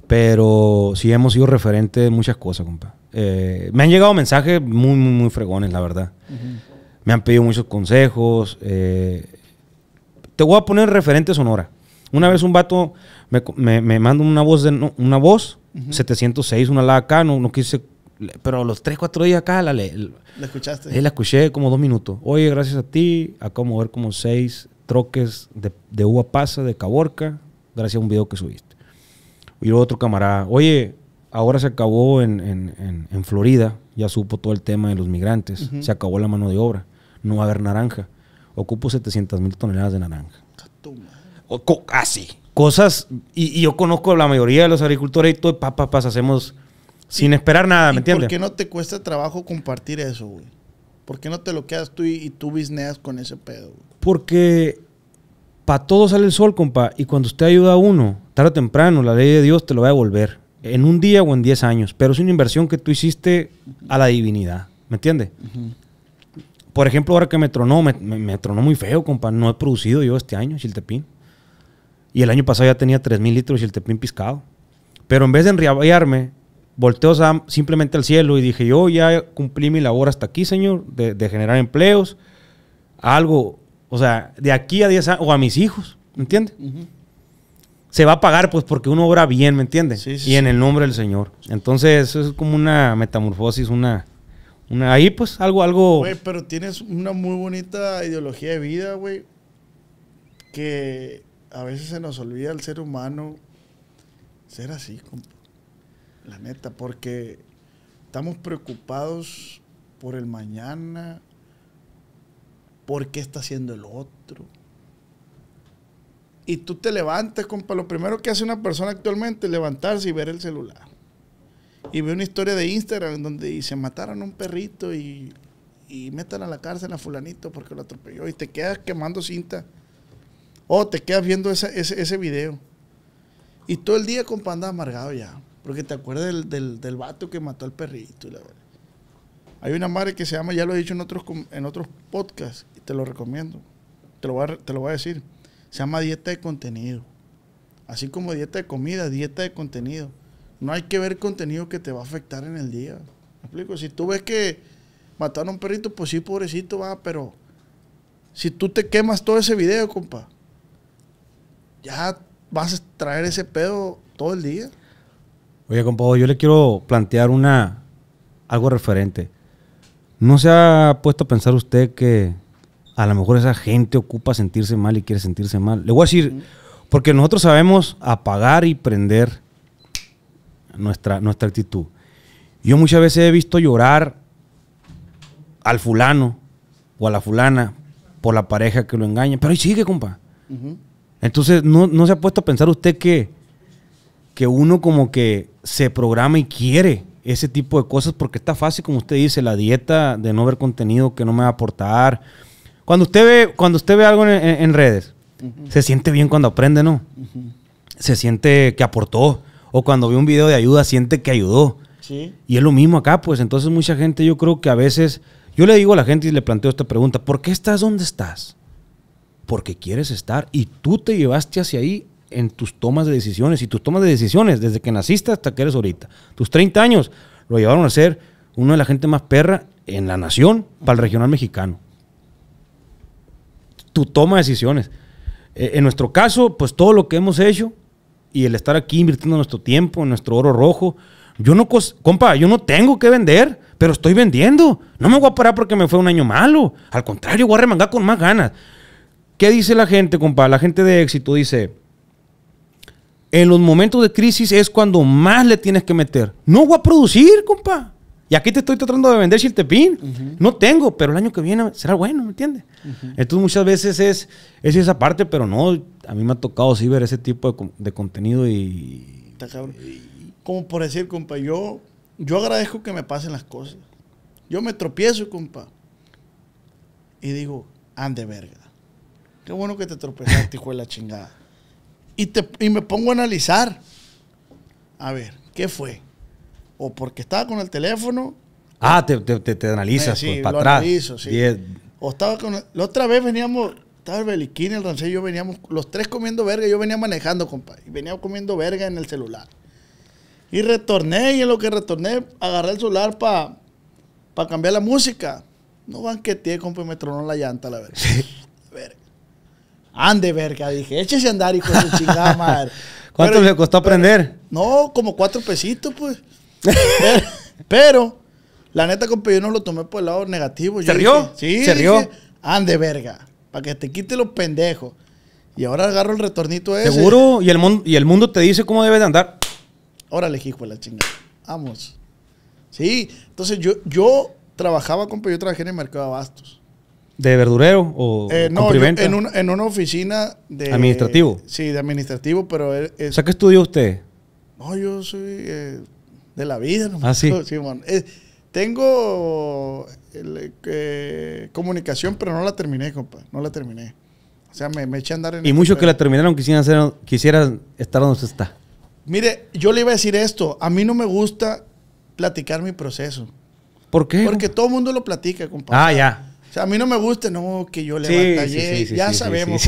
pero sí hemos sido referente de muchas cosas, compa. Eh, me han llegado mensajes muy, muy, muy fregones, la verdad. Me han pedido muchos consejos. Eh, te voy a poner referente sonora. Una vez un vato me, me, manda una voz, de, una voz 706, una la acá, no, no quise pero los 3, 4 días acá la, le, la escuchaste. Eh, la escuché como dos minutos. Oye, gracias a ti, acabo de ver como seis troques de, de uva pasa de Caborca, gracias a un video que subiste. Y otro camarada, oye, ahora se acabó en, Florida, ya supo todo el tema de los migrantes, se acabó la mano de obra, no va a haber naranja. Ocupo 700 mil toneladas de naranja. O, ah, Cosas, y, yo conozco a la mayoría de los agricultores y todo, papas, hacemos sin esperar nada, ¿me entiendes? ¿Por qué no te cuesta trabajo compartir eso, güey? ¿Por qué no te lo quedas tú y, tú bisneas con ese pedo? Porque para todo sale el sol, compa, y cuando usted ayuda a uno, tarde o temprano, la ley de Dios te lo va a devolver en un día o en 10 años, pero es una inversión que tú hiciste a la divinidad, ¿me entiendes? Por ejemplo, ahora que me tronó, me, tronó muy feo, compa, no he producido yo este año chiltepín. Y el año pasado ya tenía 3.000 mil litros de chiltepín piscado. Pero en vez de enriaballarme, volteo simplemente al cielo y dije, yo ya cumplí mi labor hasta aquí, señor, de, generar empleos, algo, o sea, de aquí a 10 años, o a mis hijos, ¿entiendes? se va a pagar, pues, porque uno obra bien, ¿me entiendes? Sí, sí, y en el nombre del Señor. Entonces, eso es como una metamorfosis, una. una ahí, pues, algo, algo. Güey, pero tienes una muy bonita ideología de vida, güey. Que a veces se nos olvida el ser humano ser así, compa. La neta, porque estamos preocupados por el mañana, por qué está haciendo el otro y tú te levantas, compa. Lo primero que hace una persona actualmente es levantarse y ver el celular. Y ve una historia de Instagram donde se mataron a un perrito y, y metan a la cárcel a fulanito porque lo atropelló. Y te quedas quemando cinta. O te quedas viendo ese, video. Y todo el día, compa, andas amargado ya. Porque te acuerdas del, del, vato que mató al perrito. Hay una madre que se llama, ya lo he dicho en otros, en otros podcasts, y te lo recomiendo. Te lo, te lo voy a decir. Se llama dieta de contenido. Así como dieta de comida, dieta de contenido. No hay que ver contenido que te va a afectar en el día. ¿Me explico? Si tú ves que mataron a un perrito, pues sí, pobrecito, va, pero si tú te quemas todo ese video, compa, ya vas a traer ese pedo todo el día. Oye, compa, yo le quiero plantear una algo referente. ¿No se ha puesto a pensar usted que a lo mejor esa gente ocupa sentirse mal y quiere sentirse mal. Le voy a decir, porque nosotros sabemos apagar y prender nuestra, nuestra actitud. Yo muchas veces he visto llorar al fulano o a la fulana por la pareja que lo engaña, pero ahí sigue, compa. Entonces, ¿no, se ha puesto a pensar usted que, que uno como que se programa y quiere ese tipo de cosas? Porque está fácil, como usted dice, la dieta de no ver contenido que no me va a aportar, cuando usted ve, cuando usted ve algo en, redes, se siente bien cuando aprende, ¿no? Se siente que aportó. O cuando ve un video de ayuda, siente que ayudó. Y es lo mismo acá, pues. Entonces, mucha gente, yo creo que a veces. Yo le digo a la gente y le planteo esta pregunta: ¿por qué estás donde estás? Porque quieres estar y tú te llevaste hacia ahí en tus tomas de decisiones. Y tus tomas de decisiones, desde que naciste hasta que eres ahorita. Tus 30 años lo llevaron a ser uno de la gente más perra en la nación para el regional mexicano tu toma de decisiones. Eh, en nuestro caso, pues todo lo que hemos hecho y el estar aquí invirtiendo nuestro tiempo, nuestro oro rojo, yo no, compa, yo no tengo que vender, pero estoy vendiendo. No me voy a parar porque me fue un año malo. Al contrario, voy a remangar con más ganas. ¿Qué dice la gente, compa? La gente de éxito dice, en los momentos de crisis es cuando más le tienes que meter. No voy a producir, compa. Y aquí te estoy tratando de vender chiltepín. No tengo, pero el año que viene será bueno, ¿me entiendes? Entonces muchas veces es, es esa parte, pero no, a mí me ha tocado sí ver ese tipo de, contenido y... Como por decir, compa, yo, agradezco que me pasen las cosas. Yo me tropiezo, compa. Y digo, ande verga. Qué bueno que te tropezaste, hijo de la chingada. Y, te, y me pongo a analizar. A ver, ¿qué fue? o porque estaba con el teléfono. Ah, te, te, te, analizas eh, pues, sí, para atrás. O estaba con. la otra vez veníamos, estaba el Beliquín, el Rancé, yo veníamos, los tres comiendo verga, yo venía manejando, compa. Y venía comiendo verga en el celular. Y retorné, y en lo que retorné, agarré el celular para cambiar la música. No banqueteé, compa, me tronó la llanta, la verga. Ande, verga, dije, échese a andar, hijo de chingada madre. ¿Cuánto le costó aprender? no, como cuatro pesitos, pues. Pero, la neta, con yo no lo tomé por el lado negativo. ¿Se rió? sí. ¿Se rió? Ande, verga. Para que te quite los pendejos. Y ahora agarro el retornito ese. Seguro, y el, mundo, y el mundo te dice cómo debe de andar. Órale, hijo de la chingada. Vamos. Sí, entonces yo, yo trabajaba, con yo trabajé en el mercado de abastos. ¿De verdurero o eh, no, en, una oficina de... ¿Administrativo? Sí, de administrativo, pero... Eh, o sea, ¿qué estudió usted? No, yo soy... Eh, de la vida, ¿no? Ah, sí. Eh, tengo eh, comunicación, pero no la terminé, compa. No la terminé. O sea, me, eché a andar en... Y muchos que la terminaron quisieran, hacer, estar donde usted está. Mire, yo le iba a decir esto. A mí no me gusta platicar mi proceso. ¿Por qué? Porque todo el mundo lo platica, compa. Ah, ya. O sea, a mí no me gusta, no, que yo le Sí, ya sabemos.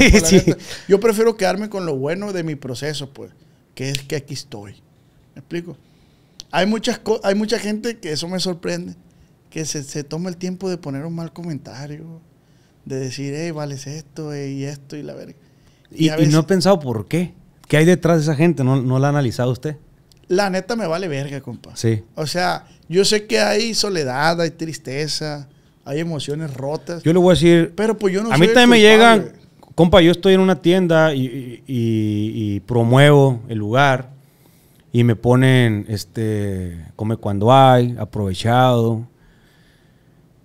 yo prefiero quedarme con lo bueno de mi proceso, pues. Que es que aquí estoy. ¿Me explico? Hay, muchas hay mucha gente que eso me sorprende, que se, toma el tiempo de poner un mal comentario, de decir, hey, vales esto, y esto, y la verga. Y, no he pensado por qué. ¿Qué hay detrás de esa gente? ¿No, la ha analizado usted? La neta me vale verga, compa. Sí. O sea, yo sé que hay soledad, hay tristeza, hay emociones rotas. Yo le voy a decir. Pero pues yo no A mí también me llegan. Compa, yo estoy en una tienda y, promuevo el lugar. Y me ponen, este, come cuando hay, aprovechado.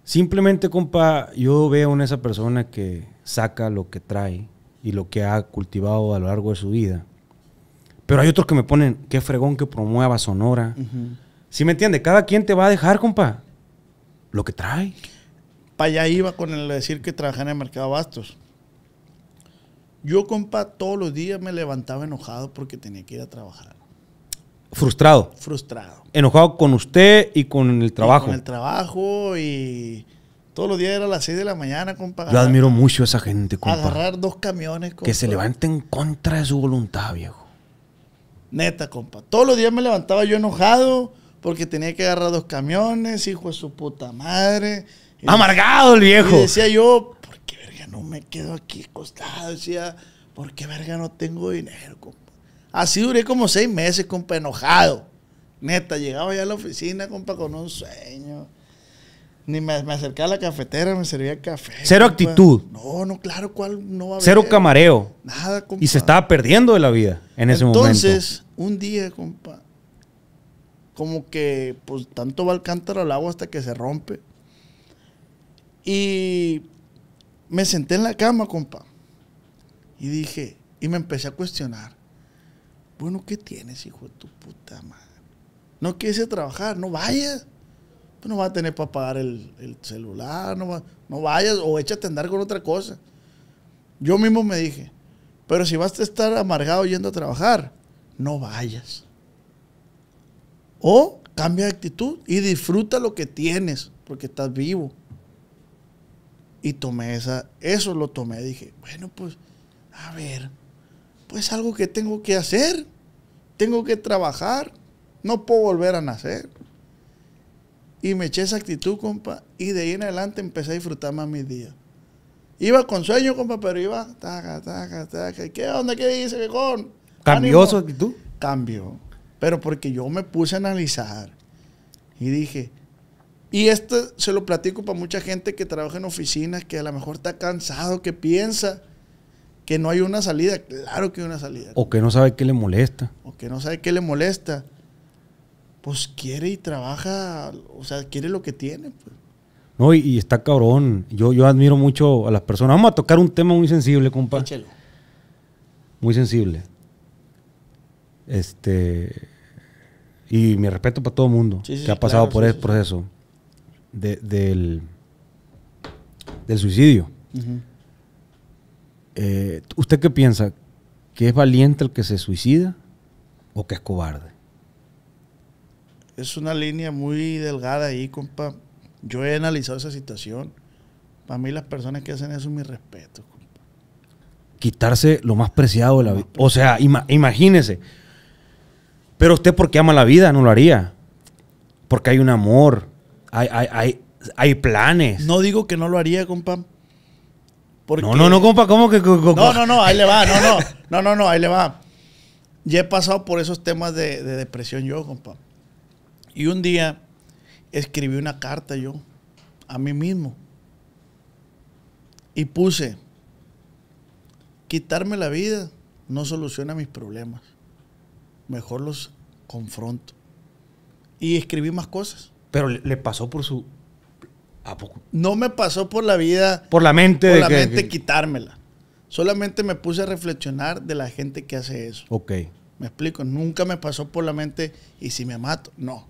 Simplemente, compa, yo veo en esa persona que saca lo que trae y lo que ha cultivado a lo largo de su vida. Pero hay otros que me ponen, qué fregón que promueva Sonora. Si ¿Sí me entiende? Cada quien te va a dejar, compa, lo que trae. Para allá iba con el decir que trabajaba en el mercado Bastos. Yo, compa, todos los días me levantaba enojado porque tenía que ir a trabajar. Frustrado. Frustrado. Enojado con usted y con el trabajo. con el trabajo y todos los días era a las 6 de la mañana, compa. Yo admiro mucho a esa gente, compa. Agarrar dos camiones, Que se levanten contra de su voluntad, viejo. Neta, compa. Todos los días me levantaba yo enojado porque tenía que agarrar dos camiones, hijo de su puta madre. Amargado el viejo. Y decía yo, ¿por qué verga no me quedo aquí acostado? Decía, ¿por qué verga no tengo dinero, compa? Así duré como seis meses, compa, enojado. Neta, llegaba ya a la oficina, compa, con un sueño. Ni me, me acercaba a la cafetera, me servía café. Cero actitud. No, no, claro, cuál no va a haber. Cero camareo. Nada, compa. Y se estaba perdiendo de la vida en ese momento. Entonces, un día, compa, como que pues tanto va el cántaro al agua hasta que se rompe. Y me senté en la cama, compa. Y dije, y me empecé a cuestionar. Bueno, ¿qué tienes, hijo de tu puta madre? No quise trabajar, no vayas. Pues no vas a tener para pagar el, celular, no, no vayas o échate a andar con otra cosa. Yo mismo me dije, pero si vas a estar amargado yendo a trabajar, no vayas. O cambia de actitud y disfruta lo que tienes, porque estás vivo. Y tomé esa, eso lo tomé, dije, bueno, pues, a ver, pues algo que tengo que hacer, tengo que trabajar, no puedo volver a nacer. Y me eché esa actitud, compa, y de ahí en adelante empecé a disfrutar más mis días. Iba con sueño, compa, pero iba, taca, taca, taca. ¿Qué onda? ¿Qué dice, con ¿Cambió su actitud? Cambió. Pero porque yo me puse a analizar y dije, y esto se lo platico para mucha gente que trabaja en oficinas, que a lo mejor está cansado, que piensa que no hay una salida, claro que hay una salida. O que no sabe qué le molesta. O que no sabe qué le molesta. Pues quiere y trabaja, o sea, quiere lo que tiene. Pues. No, y, está cabrón. Yo, yo admiro mucho a las personas. Vamos a tocar un tema muy sensible, compa. Muy sensible. Este. Y mi respeto para todo el mundo que ha pasado por ese proceso del, del, suicidio. Eh, ¿Usted qué piensa? ¿Que es valiente el que se suicida o que es cobarde? Es una línea muy delgada ahí, compa. Yo he analizado esa situación. Para mí las personas que hacen eso, mi respeto. Quitarse lo más preciado de la vida. O sea, imagínese. Pero usted porque ama la vida, no lo haría. Porque hay un amor, hay, hay, hay planes. No digo que no lo haría, compa, no, no, no, compa, ¿cómo que.? No, no, no, ahí le va, no, no, no, no, no, ahí le va. Ya he pasado por esos temas de depresión yo, compa. Y un día escribí una carta yo a mí mismo. Y puse, quitarme la vida no soluciona mis problemas. Mejor los confronto. Y escribí más cosas. Pero le pasó por su, no me pasó por la vida. Por la mente. Por la mente quitármela. Solamente me puse a reflexionar de la gente que hace eso. Ok. Me explico, nunca me pasó por la mente y si me mato, no.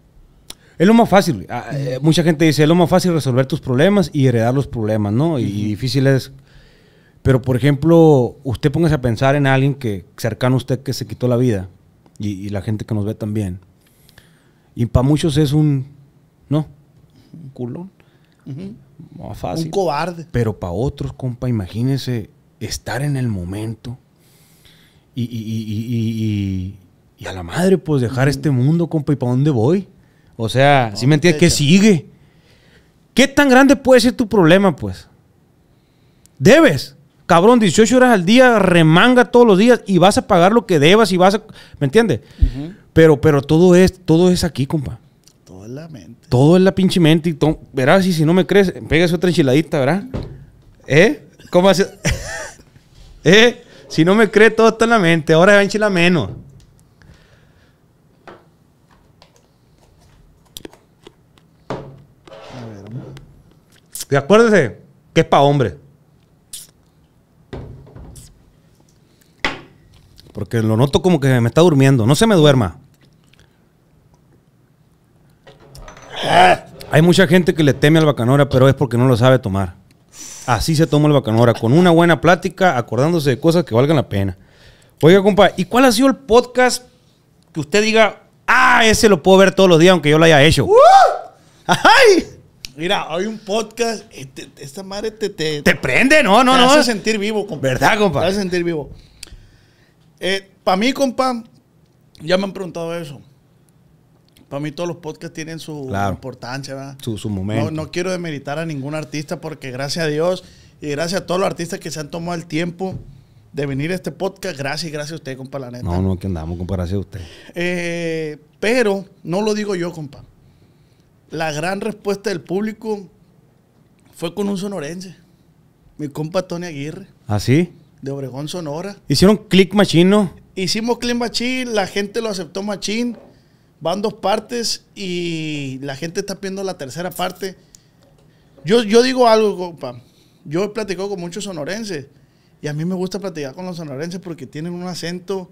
Es lo más fácil. Ah, eh, mucha gente dice, es lo más fácil resolver tus problemas y heredar los problemas, ¿no? Y difícil es... Pero, por ejemplo, usted póngase a pensar en alguien que cercano a usted que se quitó la vida y, la gente que nos ve también. Y para muchos es un... No, un culón fácil. Un cobarde. Pero para otros, compa, imagínense estar en el momento y, a la madre, pues dejar este mundo, compa, ¿y para dónde voy? O sea, si ¿sí me entiendes? ¿Qué sigue? ¿Qué tan grande puede ser tu problema, pues? Debes. Cabrón, 18 horas al día, remanga todos los días y vas a pagar lo que debas y vas a... ¿Me entiendes? Pero, pero todo es, todo es aquí, compa la mente. Todo es la pinche mente. Y verás, si no me crees, pégase otra enchiladita, ¿verdad? ¿Eh? ¿Cómo hace? ¿Eh? Si no me crees todo está en la mente. Ahora va a menos. De acuérdese que es para hombre. Porque lo noto como que me está durmiendo. No se me duerma. Hay mucha gente que le teme al bacanora, pero es porque no lo sabe tomar. Así se toma el bacanora, con una buena plática, acordándose de cosas que valgan la pena. Oiga, compa, ¿y cuál ha sido el podcast que usted diga, ah, ese lo puedo ver todos los días, aunque yo lo haya hecho? ¡Uh! ¡Ay! Mira, hay un podcast, eh, esta madre te, te... prende, no, no, no. Te hace sentir vivo, compa. ¿Verdad, compa? Te hace sentir vivo. Eh, Para mí, compa, ya me han preguntado eso para mí todos los podcasts tienen su importancia, ¿verdad? Su, momento. No, quiero demeritar a ningún artista porque gracias a Dios y gracias a todos los artistas que se han tomado el tiempo de venir a este podcast. Gracias, gracias a usted, compa, la neta. No, no, que andamos, compa, gracias a usted. Eh, pero no lo digo yo, compa. La gran respuesta del público fue con un sonorense. Mi compa Tony Aguirre. ¿Ah, sí? De Obregón, Sonora. ¿Hicieron click machino? Hicimos click machine, la gente lo aceptó machín van dos partes y la gente está viendo la tercera parte. Yo, yo digo algo, compa. Yo he platicado con muchos sonorenses y a mí me gusta platicar con los sonorenses porque tienen un acento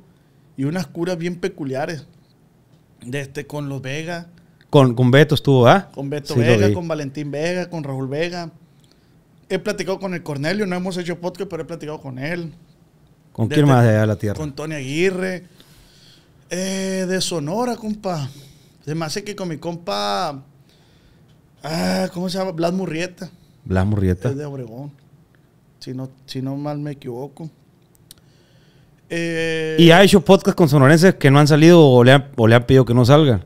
y unas curas bien peculiares. este con los Vega. Con, con Beto estuvo, ¿ah? Con Beto Vega, con Valentín Vega, con Raúl Vega. He platicado con el Cornelio, no hemos hecho podcast, pero he platicado con él. ¿Con quién este, más de allá de la tierra? Con Tony Aguirre eh, de Sonora, compa. Se me hace que con mi compa. Ah, ¿Cómo se llama? Blas Murrieta. Blas Murrieta. Es de Obregón. Si no, si no mal me equivoco. Eh, ¿Y ha hecho podcast con sonorenses que no han salido o le han, pedido que no salga?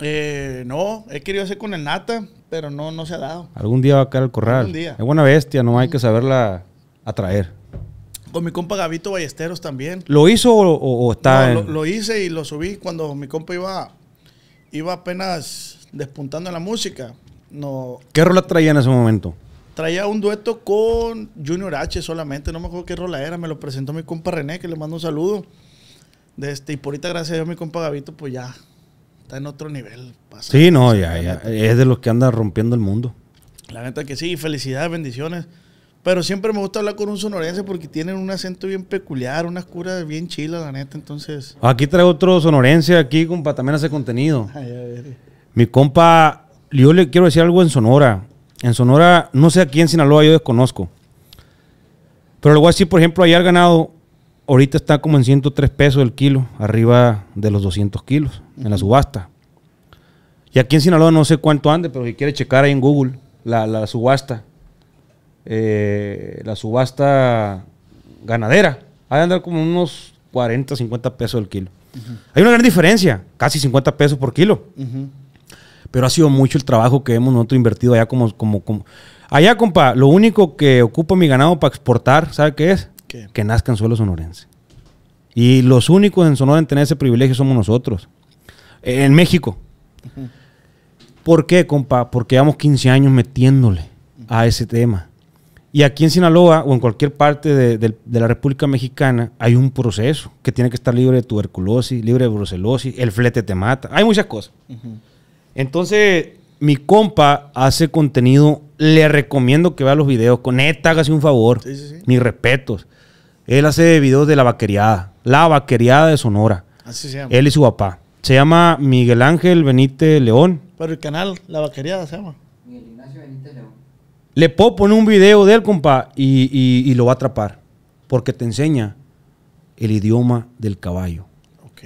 Eh, no, he querido hacer con el Nata, pero no, no se ha dado. Algún día va a caer el corral. Algún día. Es buena bestia, no hay que saberla atraer. Con mi compa Gavito Ballesteros también. ¿Lo hizo o, está lo, hice y lo subí cuando mi compa iba, iba apenas despuntando en la música. No, ¿Qué rola traía en ese momento? Traía un dueto con Junior H solamente, no me acuerdo qué rola era, me lo presentó mi compa René, que le mando un saludo. De este, y por ahorita, gracias a Dios, mi compa Gavito, pues ya está en otro nivel. sí, no, ya, ya. Es de los que anda rompiendo el mundo. La neta que sí, felicidades, bendiciones. Pero siempre me gusta hablar con un sonorense porque tienen un acento bien peculiar, unas curas bien chilas, la neta, entonces. Aquí trae otro sonorense aquí, compa, también hace contenido. Mi compa, yo le quiero decir algo en Sonora. En Sonora, no sé aquí en Sinaloa, yo desconozco. Pero le voy a por ejemplo, ayer ganado, ahorita está como en 103 pesos el kilo, arriba de los 200 kilos, en la subasta. Y aquí en Sinaloa no sé cuánto ande, pero si quiere checar ahí en Google la, la subasta eh, la subasta ganadera. Ha de andar como unos 40, 50 pesos el kilo. Hay una gran diferencia, casi 50 pesos por kilo. Pero ha sido mucho el trabajo que hemos nosotros invertido allá como, como, Allá, compa, lo único que ocupa mi ganado para exportar, ¿sabe qué es? Que nazca en suelo sonorense. Y los únicos en Sonora en tener ese privilegio somos nosotros. En México. ¿Por qué, compa? Porque llevamos 15 años metiéndole a ese tema. Y aquí en Sinaloa o en cualquier parte de, la República Mexicana hay un proceso que tiene que estar libre de tuberculosis, libre de brucelosis, el flete te mata, hay muchas cosas. Entonces, mi compa hace contenido, le recomiendo que vea los videos, Con neta, hágase un favor, mis respetos. Él hace videos de la vaquería, la vaqueriada de Sonora. Él y su papá. Se llama Miguel Ángel Benítez León. Pero el canal, la vaqueriada se llama. Le puedo poner un video de él, compa, y, lo va a atrapar. Porque te enseña el idioma del caballo. Ok.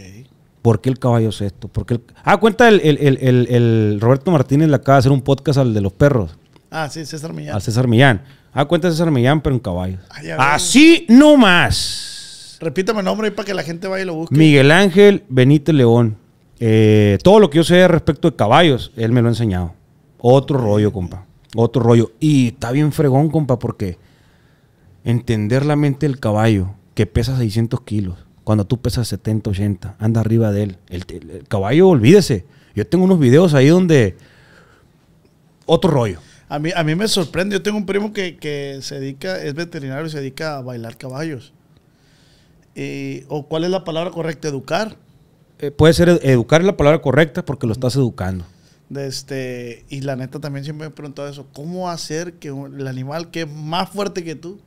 ¿Por qué el caballo es esto? Porque Ah, cuenta el, Roberto Martínez le acaba de hacer un podcast al de los perros. Ah, sí, César Millán. Al César Millán. Ah, cuenta César Millán, pero en caballos. Así no más. Repítame el nombre ahí para que la gente vaya y lo busque. Miguel Ángel Benítez León. Eh, todo lo que yo sé respecto de caballos, él me lo ha enseñado. Otro rollo, compa. Otro rollo. Y está bien fregón, compa, porque entender la mente del caballo, que pesa 600 kilos, cuando tú pesas 70, 80, anda arriba de él. El, caballo, olvídese. Yo tengo unos videos ahí donde... Otro rollo. A mí, a mí me sorprende. Yo tengo un primo que, se dedica, es veterinario y se dedica a bailar caballos. ¿O cuál es la palabra correcta? ¿Educar? Eh, puede ser educar es la palabra correcta porque lo estás educando este, y la neta también siempre me he preguntado eso, ¿cómo hacer que el animal que es más fuerte que tú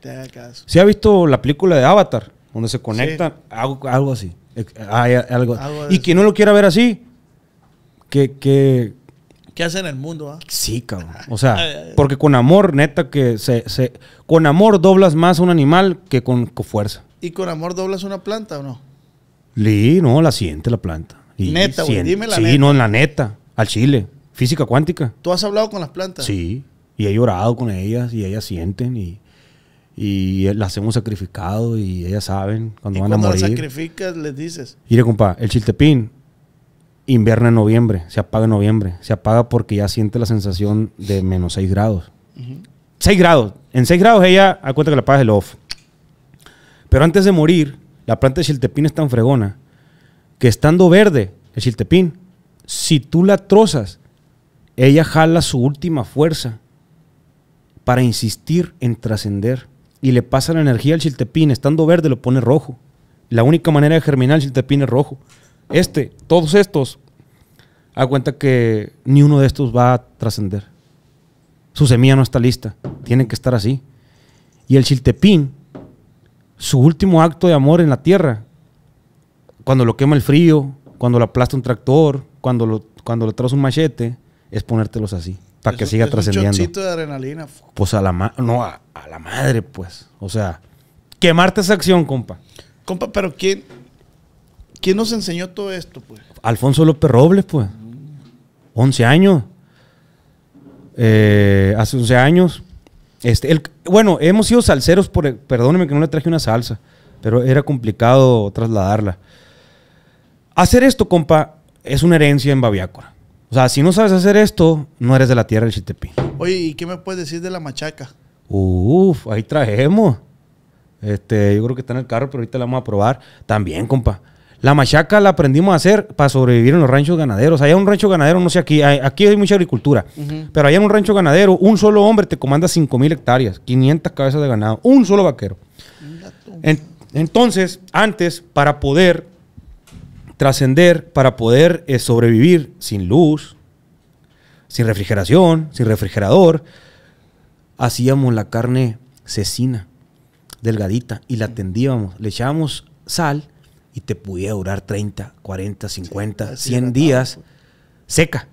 te haga caso? ¿Se ha visto la película de Avatar? Donde se conecta algo, así. algo. y quien no lo quiera ver así, que, que, ¿Qué hace en el mundo? Ah? Sí, cabrón. O sea, porque con amor, neta, que se, Con amor doblas más un animal que con, fuerza. ¿Y con amor doblas una planta o no? Sí, no, la siente la planta. Y neta, güey, dime la neta. Sí, no, la neta. Al Chile. Física cuántica. ¿Tú has hablado con las plantas? Sí. Y he llorado con ellas y ellas sienten y, las hemos sacrificado y ellas saben cuando van a morir. las sacrificas les dices? Mire, compa, el chiltepín invierna en noviembre, se apaga en noviembre. Se apaga porque ya siente la sensación de menos 6 grados. 6 grados. En 6 grados ella, a cuenta que la apagas el off. Pero antes de morir, la planta de chiltepín es tan fregona que estando verde, el chiltepín si tú la trozas, ella jala su última fuerza para insistir en trascender. Y le pasa la energía al chiltepín, estando verde lo pone rojo. La única manera de germinar el chiltepín es rojo. Este, todos estos, a cuenta que ni uno de estos va a trascender. Su semilla no está lista, tiene que estar así. Y el chiltepín, su último acto de amor en la tierra, cuando lo quema el frío, cuando lo aplasta un tractor, cuando lo, cuando le traes un machete, es ponértelos así, para que siga trascendiendo. Un de adrenalina. Pues a la no, a, la madre, pues. O sea, quemarte esa acción, compa. Compa, pero ¿quién, quién nos enseñó todo esto, pues? Alfonso López Robles, pues. 11 años. Eh, hace 11 años. Este, bueno, hemos sido salseros, por, perdóneme que no le traje una salsa, pero era complicado trasladarla. Hacer esto, compa, es una herencia en Babiácora. O sea, si no sabes hacer esto, no eres de la tierra del Chitepín. Oye, ¿y qué me puedes decir de la machaca? Uf, ahí trajemos. Este, yo creo que está en el carro, pero ahorita la vamos a probar. También, compa. La machaca la aprendimos a hacer para sobrevivir en los ranchos ganaderos. Allá un rancho ganadero, no sé aquí, aquí hay mucha agricultura, pero allá en un rancho ganadero, un solo hombre te comanda 5.000 mil hectáreas, 500 cabezas de ganado, un solo vaquero. entonces, antes, para poder trascender para poder eh, sobrevivir sin luz, sin refrigeración, sin refrigerador, hacíamos la carne cecina, delgadita, y la tendíamos, le echábamos sal y te podía durar 30, 40, 50, 100 días seca.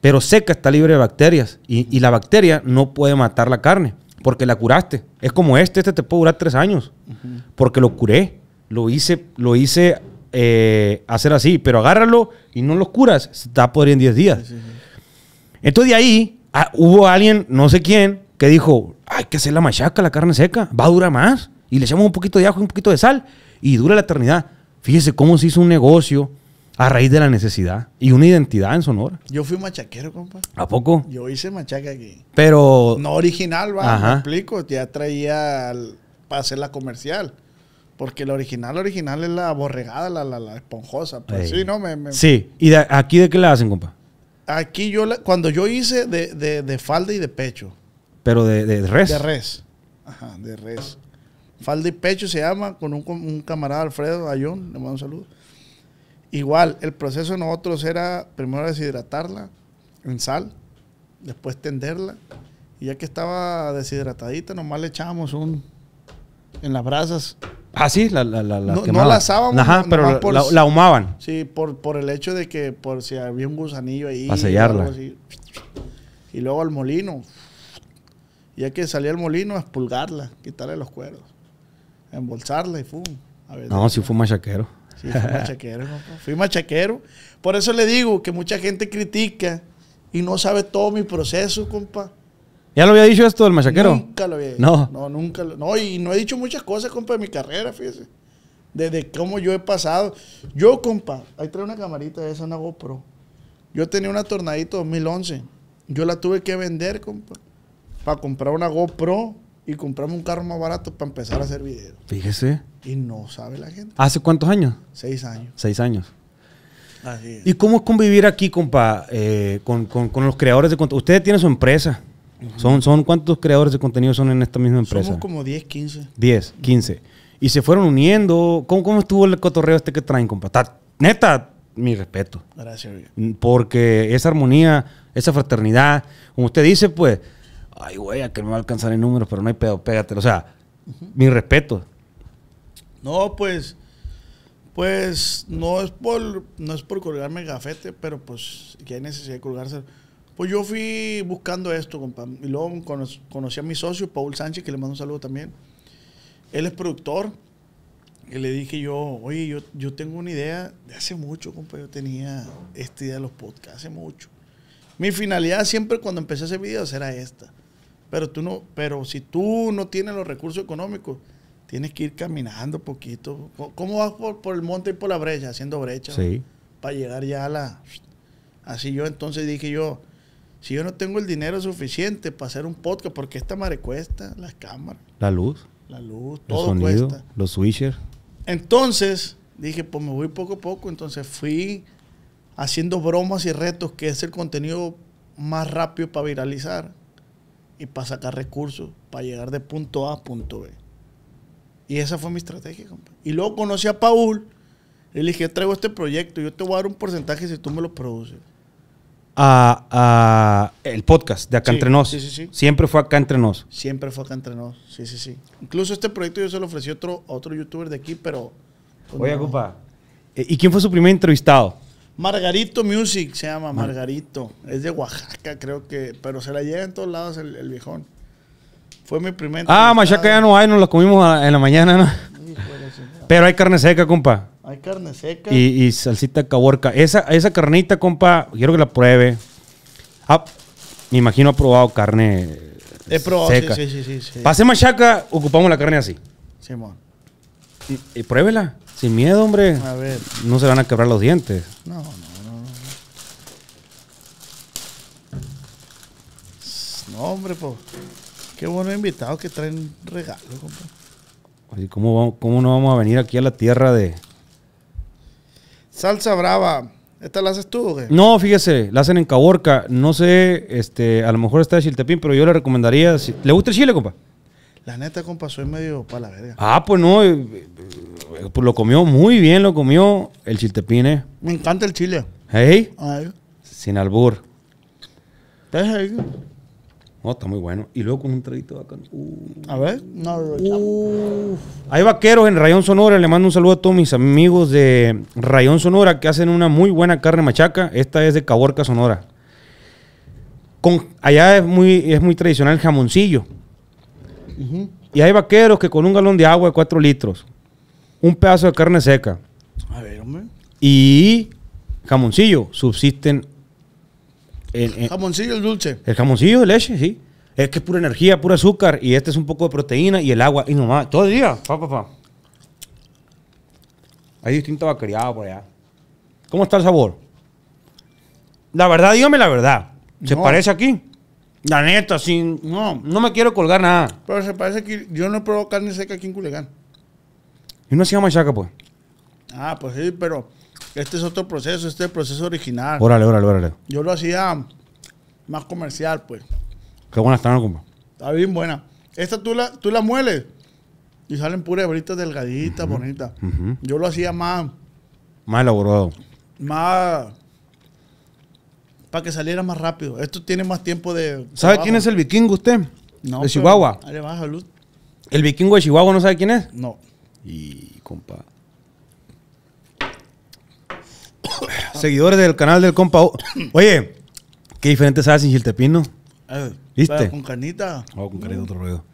Pero seca está libre de bacterias y, la bacteria no puede matar la carne porque la curaste. Es como este, este te puede durar tres años porque lo curé, lo hice, lo hice eh, hacer así, pero agárralo y no los curas, está podrido en 10 días. Entonces de ahí ah, hubo alguien, no sé quién, que dijo, hay que hacer la machaca, la carne seca, va a durar más. Y le echamos un poquito de ajo y un poquito de sal y dura la eternidad. Fíjese cómo se hizo un negocio a raíz de la necesidad y una identidad en Sonora. Yo fui machaquero, compa. ¿A poco? Yo hice machaca aquí. Pero... No original, va, me explico. Ya traía para hacer la comercial. Porque la original, la original es la borregada, la, la, la esponjosa. Pues. Sí, ¿no? Sí. ¿Y aquí de qué la hacen, compa? Aquí yo, cuando yo hice de, falda y de pecho. ¿Pero de, res? De res. Ajá, de res. Falda y pecho se llama, con un, camarada Alfredo Ayón, le mando un saludo. Igual, el proceso de nosotros era primero deshidratarla en sal, después tenderla. Y ya que estaba deshidratadita, nomás le echábamos un. en las brasas, Ah, sí, la, la, no, la asaban, pero la, ahumaban. Sí, por, por el hecho de que por si había un gusanillo ahí. Para sellarla. Y luego al molino. Ya que salía el molino, a expulgarla, quitarle los cueros. Embolsarla y fum. no, sí fue machaquero. Sí, fue machaquero. fui machaquero. Por eso le digo que mucha gente critica y no sabe todo mi proceso, compa. ¿Ya lo había dicho esto del machaquero? Nunca lo había dicho. No. nunca lo, No, y no he dicho muchas cosas, compa, de mi carrera, fíjese. Desde cómo yo he pasado. Yo, compa, ahí trae una camarita de esa, una GoPro. Yo tenía una Tornadito 2011. Yo la tuve que vender, compa, para comprar una GoPro y comprarme un carro más barato para empezar a hacer videos. Fíjese. Y no sabe la gente. ¿Hace cuántos años? Seis años. Seis años. Así es. ¿Y cómo es convivir aquí, compa, eh, con, con, los creadores de contenido? Ustedes tiene su empresa son, son ¿Cuántos creadores de contenido son en esta misma empresa? Somos como 10, 15. 10, 15. Y se fueron uniendo. ¿Cómo, cómo estuvo el cotorreo este que traen, compa? neta, mi respeto. Gracias. Mm, porque esa armonía, esa fraternidad, como usted dice, pues, ay, güey, a que me va a alcanzar el número pero no hay pedo, pégatelo. O sea, mi respeto. No, pues, pues, no es por, no es por colgarme el gafete, pero pues, que hay necesidad de colgarse pues yo fui buscando esto, compa. Y luego conocí a mi socio, Paul Sánchez, que le mando un saludo también. Él es productor. Y le dije yo, oye, yo, yo tengo una idea de hace mucho, compa. Yo tenía esta idea de los podcasts, hace mucho. Mi finalidad siempre cuando empecé a hacer videos era esta. Pero, tú no, pero si tú no tienes los recursos económicos, tienes que ir caminando poquito. ¿Cómo vas por, el monte y por la brecha, haciendo brecha? Para llegar ya a la... Así yo entonces dije yo, si yo no tengo el dinero suficiente para hacer un podcast, porque esta madre cuesta, las cámaras. La luz. La luz, todo cuesta. Los switchers. Entonces, dije, pues me voy poco a poco. Entonces fui haciendo bromas y retos, que es el contenido más rápido para viralizar y para sacar recursos, para llegar de punto A a punto B. Y esa fue mi estrategia, Y luego conocí a Paul. le dije, traigo este proyecto, yo te voy a dar un porcentaje si tú me lo produces a, el podcast de Acá Entre Nos. Siempre fue Acá Entre Nos. Siempre fue Acá Entre Nos, sí, sí, sí. Incluso este proyecto yo se lo ofrecí a otro, otro youtuber de aquí, pero... Pues Oye, compa, eh, ¿y quién fue su primer entrevistado? Margarito Music se llama, Margarito. Es de Oaxaca, creo que, pero se la lleva en todos lados el, viejón. Fue mi primer Ah, machaca ya no hay, nos la comimos en la mañana, ¿no? Pero hay carne seca, compa. Hay carne seca. Y, salsita caborca. Esa, esa carnita, compa, quiero que la pruebe. Ah, me imagino ha probado carne He probado, seca. Sí, sí, sí, sí, machaca, ocupamos la carne así. Simón. Y, y, pruébela. Sin miedo, hombre. A ver. No se van a quebrar los dientes. No, no, no. No, hombre, pues. Qué buenos invitados que traen regalo, compa. ¿Cómo, ¿Cómo no vamos a venir aquí a la tierra de, Salsa brava. ¿Esta la haces tú ¿qué? No, fíjese, la hacen en Caborca. No sé, este, a lo mejor está de Chiltepín, pero yo le recomendaría. ¿Le gusta el chile, compa? La neta, compa, soy medio para la verga. Ah, pues no. Eh, eh, pues lo comió muy bien, lo comió el chiltepín, eh. Me encanta el chile. ¿Eh? Sin albur. ¿Estás ahí? No, está muy bueno. Y luego con un traguito bacán. Uh. A ver. Hay vaqueros en Rayón Sonora. Le mando un saludo a todos mis amigos de Rayón Sonora que hacen una muy buena carne machaca. Esta es de Caborca, Sonora. Con, allá es muy, es muy tradicional el jamoncillo. Y hay vaqueros que con un galón de agua de 4 litros, un pedazo de carne seca. A ver, hombre. Y jamoncillo subsisten el, eh, jamoncillo, el dulce. El jamoncillo, leche, sí. Es que es pura energía, pura azúcar. Y este es un poco de proteína y el agua. Y nomás, todo el día. Pa, pa, Hay distinto vaquería por allá. ¿Cómo está el sabor? La verdad, dígame la verdad. ¿Se parece aquí? La neta, sin. No. No me quiero colgar nada. Pero se parece que yo no he probado carne seca aquí en Culegán. ¿Y no hacía machaca, pues? Ah, pues sí, pero. Este es otro proceso, este es el proceso original. Órale, órale, órale. Yo lo hacía más comercial, pues. Qué buena está, ¿no, compa? Está bien buena. Esta tú la, tú la mueles y salen puras hebritas delgaditas, bonitas. Yo lo hacía más... Más elaborado. Más... Para que saliera más rápido. Esto tiene más tiempo de... ¿Sabe quién es el vikingo usted? No. De Chihuahua. salud. ¿El vikingo de Chihuahua no sabe quién es? No. Y, compa. seguidores del canal del compa. Oye, qué diferente sabes sin Giltepino? Eh, ¿Viste? Con canita oh, con canita otro ruido.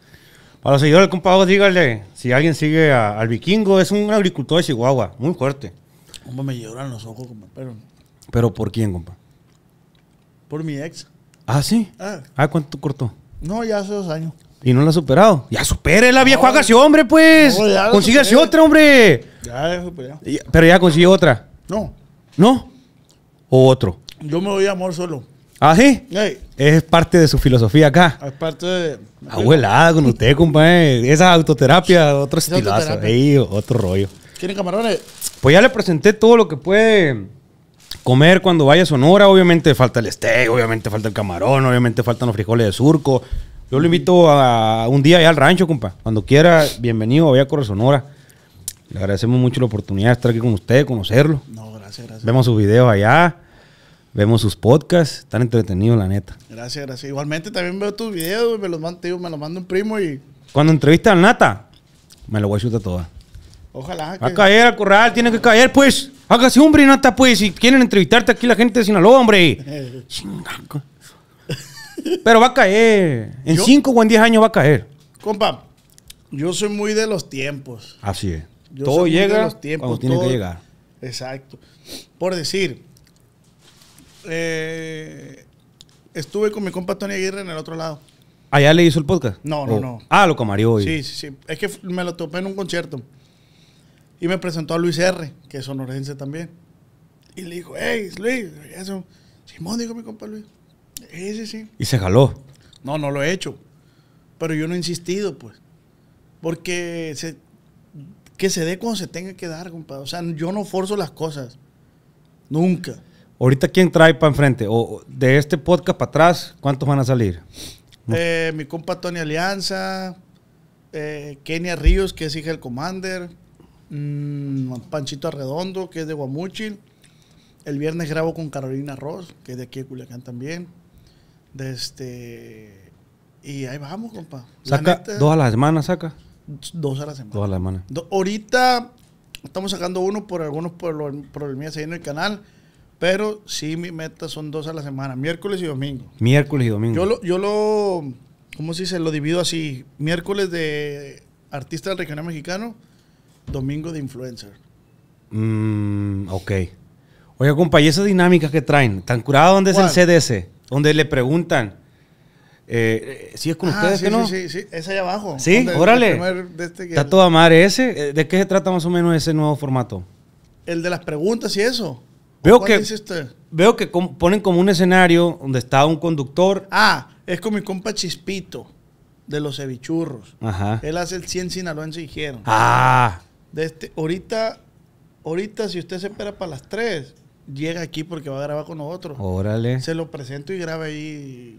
Para los seguidores del compa, o, dígale, si alguien sigue al vikingo, es un agricultor de Chihuahua, muy fuerte. me lloran los ojos, pero... ¿Pero por quién, compa? Por mi ex. ¿Ah, sí? Ah, ah ¿cuánto cortó? No, ya hace dos años. ¿Y no la ha superado? Ya la la vieja hágase hombre, pues. Consíguese otra, hombre. Ya, superé. Pero ya consigue otra. No. ¿No? o otro? Yo me voy a amor solo. ¿Ah, sí? Es parte de su filosofía acá. Es parte de... Abuelada con usted, compadre. Esa autoterapia, otro estilazo. otro rollo. ¿Quieren camarones? Pues ya le presenté todo lo que puede comer cuando vaya a Sonora. Obviamente falta el steak, obviamente falta el camarón, obviamente faltan los frijoles de surco. Yo lo invito a un día allá al rancho, compa. Cuando quiera, bienvenido, voy a Corre Sonora. Le agradecemos mucho la oportunidad de estar aquí con usted, conocerlo. No, Vemos sus videos allá. Vemos sus podcasts, están entretenidos, la neta. Gracias, gracias. Igualmente también veo tus videos, me los manda, me los mando un primo y. Cuando entrevista al Nata, me lo voy a chutar toda. Ojalá. Va a caer al corral, tiene que caer, pues. Hágase hombre, Nata, pues. Si quieren entrevistarte aquí la gente de Sinaloa, hombre. Pero va a caer. En cinco o en diez años va a caer. Compa, yo soy muy de los tiempos. Así es. Todo llega los tiempos, cuando tiene que llegar. Exacto. Por decir, eh, estuve con mi compa Tony Aguirre en el otro lado. ¿Allá le hizo el podcast? No, no, oh. no. Ah, lo comarió hoy. Sí, sí, sí. Es que me lo topé en un concierto. Y me presentó a Luis R., que es sonorense también. Y le dijo, hey, Luis, Simón, dijo mi compa Luis. Sí, sí, sí. ¿Y se jaló? No, no lo he hecho. Pero yo no he insistido, pues. Porque que se dé cuando se tenga que dar, compadre. O sea, yo no forzo las cosas. Nunca. ¿Ahorita quién trae para enfrente? ¿O de este podcast para atrás, cuántos van a salir? Eh, mi compa Tony Alianza, eh, Kenia Ríos, que es hija del Commander, mm, Panchito Arredondo, que es de Guamuchil. El viernes grabo con Carolina Ross, que es de aquí de Culiacán también. este. Y ahí vamos, compa. dos a la semana, saca. Dos a la semana. Dos a la semana. ahorita Estamos sacando uno por algunos problemas en el canal. Pero sí, mis metas son dos a la semana, miércoles y domingo. Miércoles y domingo. Yo lo, yo lo ¿cómo se dice? Lo divido así. Miércoles de artista del regional mexicano, domingo de influencer. Mm, ok. Oye, compa, ¿y esas dinámicas que traen? ¿Tan curado dónde es el CDS? ¿Dónde le preguntan, si eh, eh, sí, es con ah, ustedes, sí, no? Sí, sí, sí, es allá abajo. Sí, órale. Este está todo amar ese. Eh, ¿De qué se trata más o menos ese nuevo formato? El de las preguntas y eso. Veo que, veo que ponen como un escenario donde está un conductor. Ah, es con mi compa Chispito, de los cevichurros. Ajá. Él hace el 100 sinaloense dijeron. Ah. De este, ahorita, ahorita, si usted se espera para las 3, llega aquí porque va a grabar con nosotros. Órale. Se lo presento y graba ahí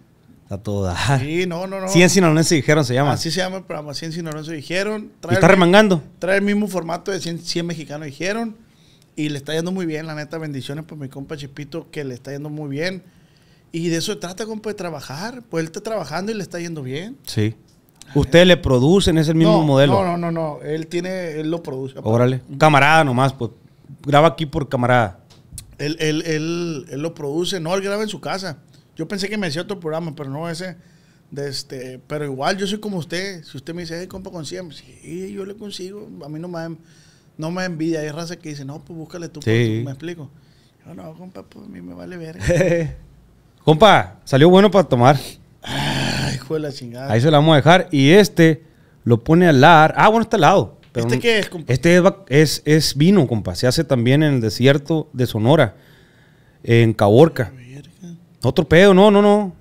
a toda. Sí, no, no, no. 100 dijeron, se llama. Así se llama el programa, 100 y dijeron. ¿Y está remangando? Trae el mismo formato de 100, mexicanos dijeron. Y le está yendo muy bien, la neta. Bendiciones por mi compa Chipito, que le está yendo muy bien. Y de eso se trata, compa, de trabajar. Pues él está trabajando y le está yendo bien. Sí. Ustedes le producen, es el mismo modelo. No, no, no, no. Él tiene, él lo produce. Órale. Camarada nomás, pues. Graba aquí por camarada. Él, él lo produce. No, él graba en su casa. Yo pensé que me decía otro programa, pero no ese. De este, pero igual yo soy como usted. Si usted me dice, hey, compa, consigue. Sí, yo le consigo. A mí no me, no me envidia. Hay raza que dice, no, pues búscale tú. Pues, sí. me explico. Yo, no, compa, pues a mí me vale ver. compa, salió bueno para tomar. Ay, hijo la chingada. Ahí se la vamos a dejar. Y este lo pone al lado. Ah, bueno, está al lado. ¿Este qué es, compa? Este es, es, vino, compa. Se hace también en el desierto de Sonora, en Caborca. Otro pedo, no, no, no.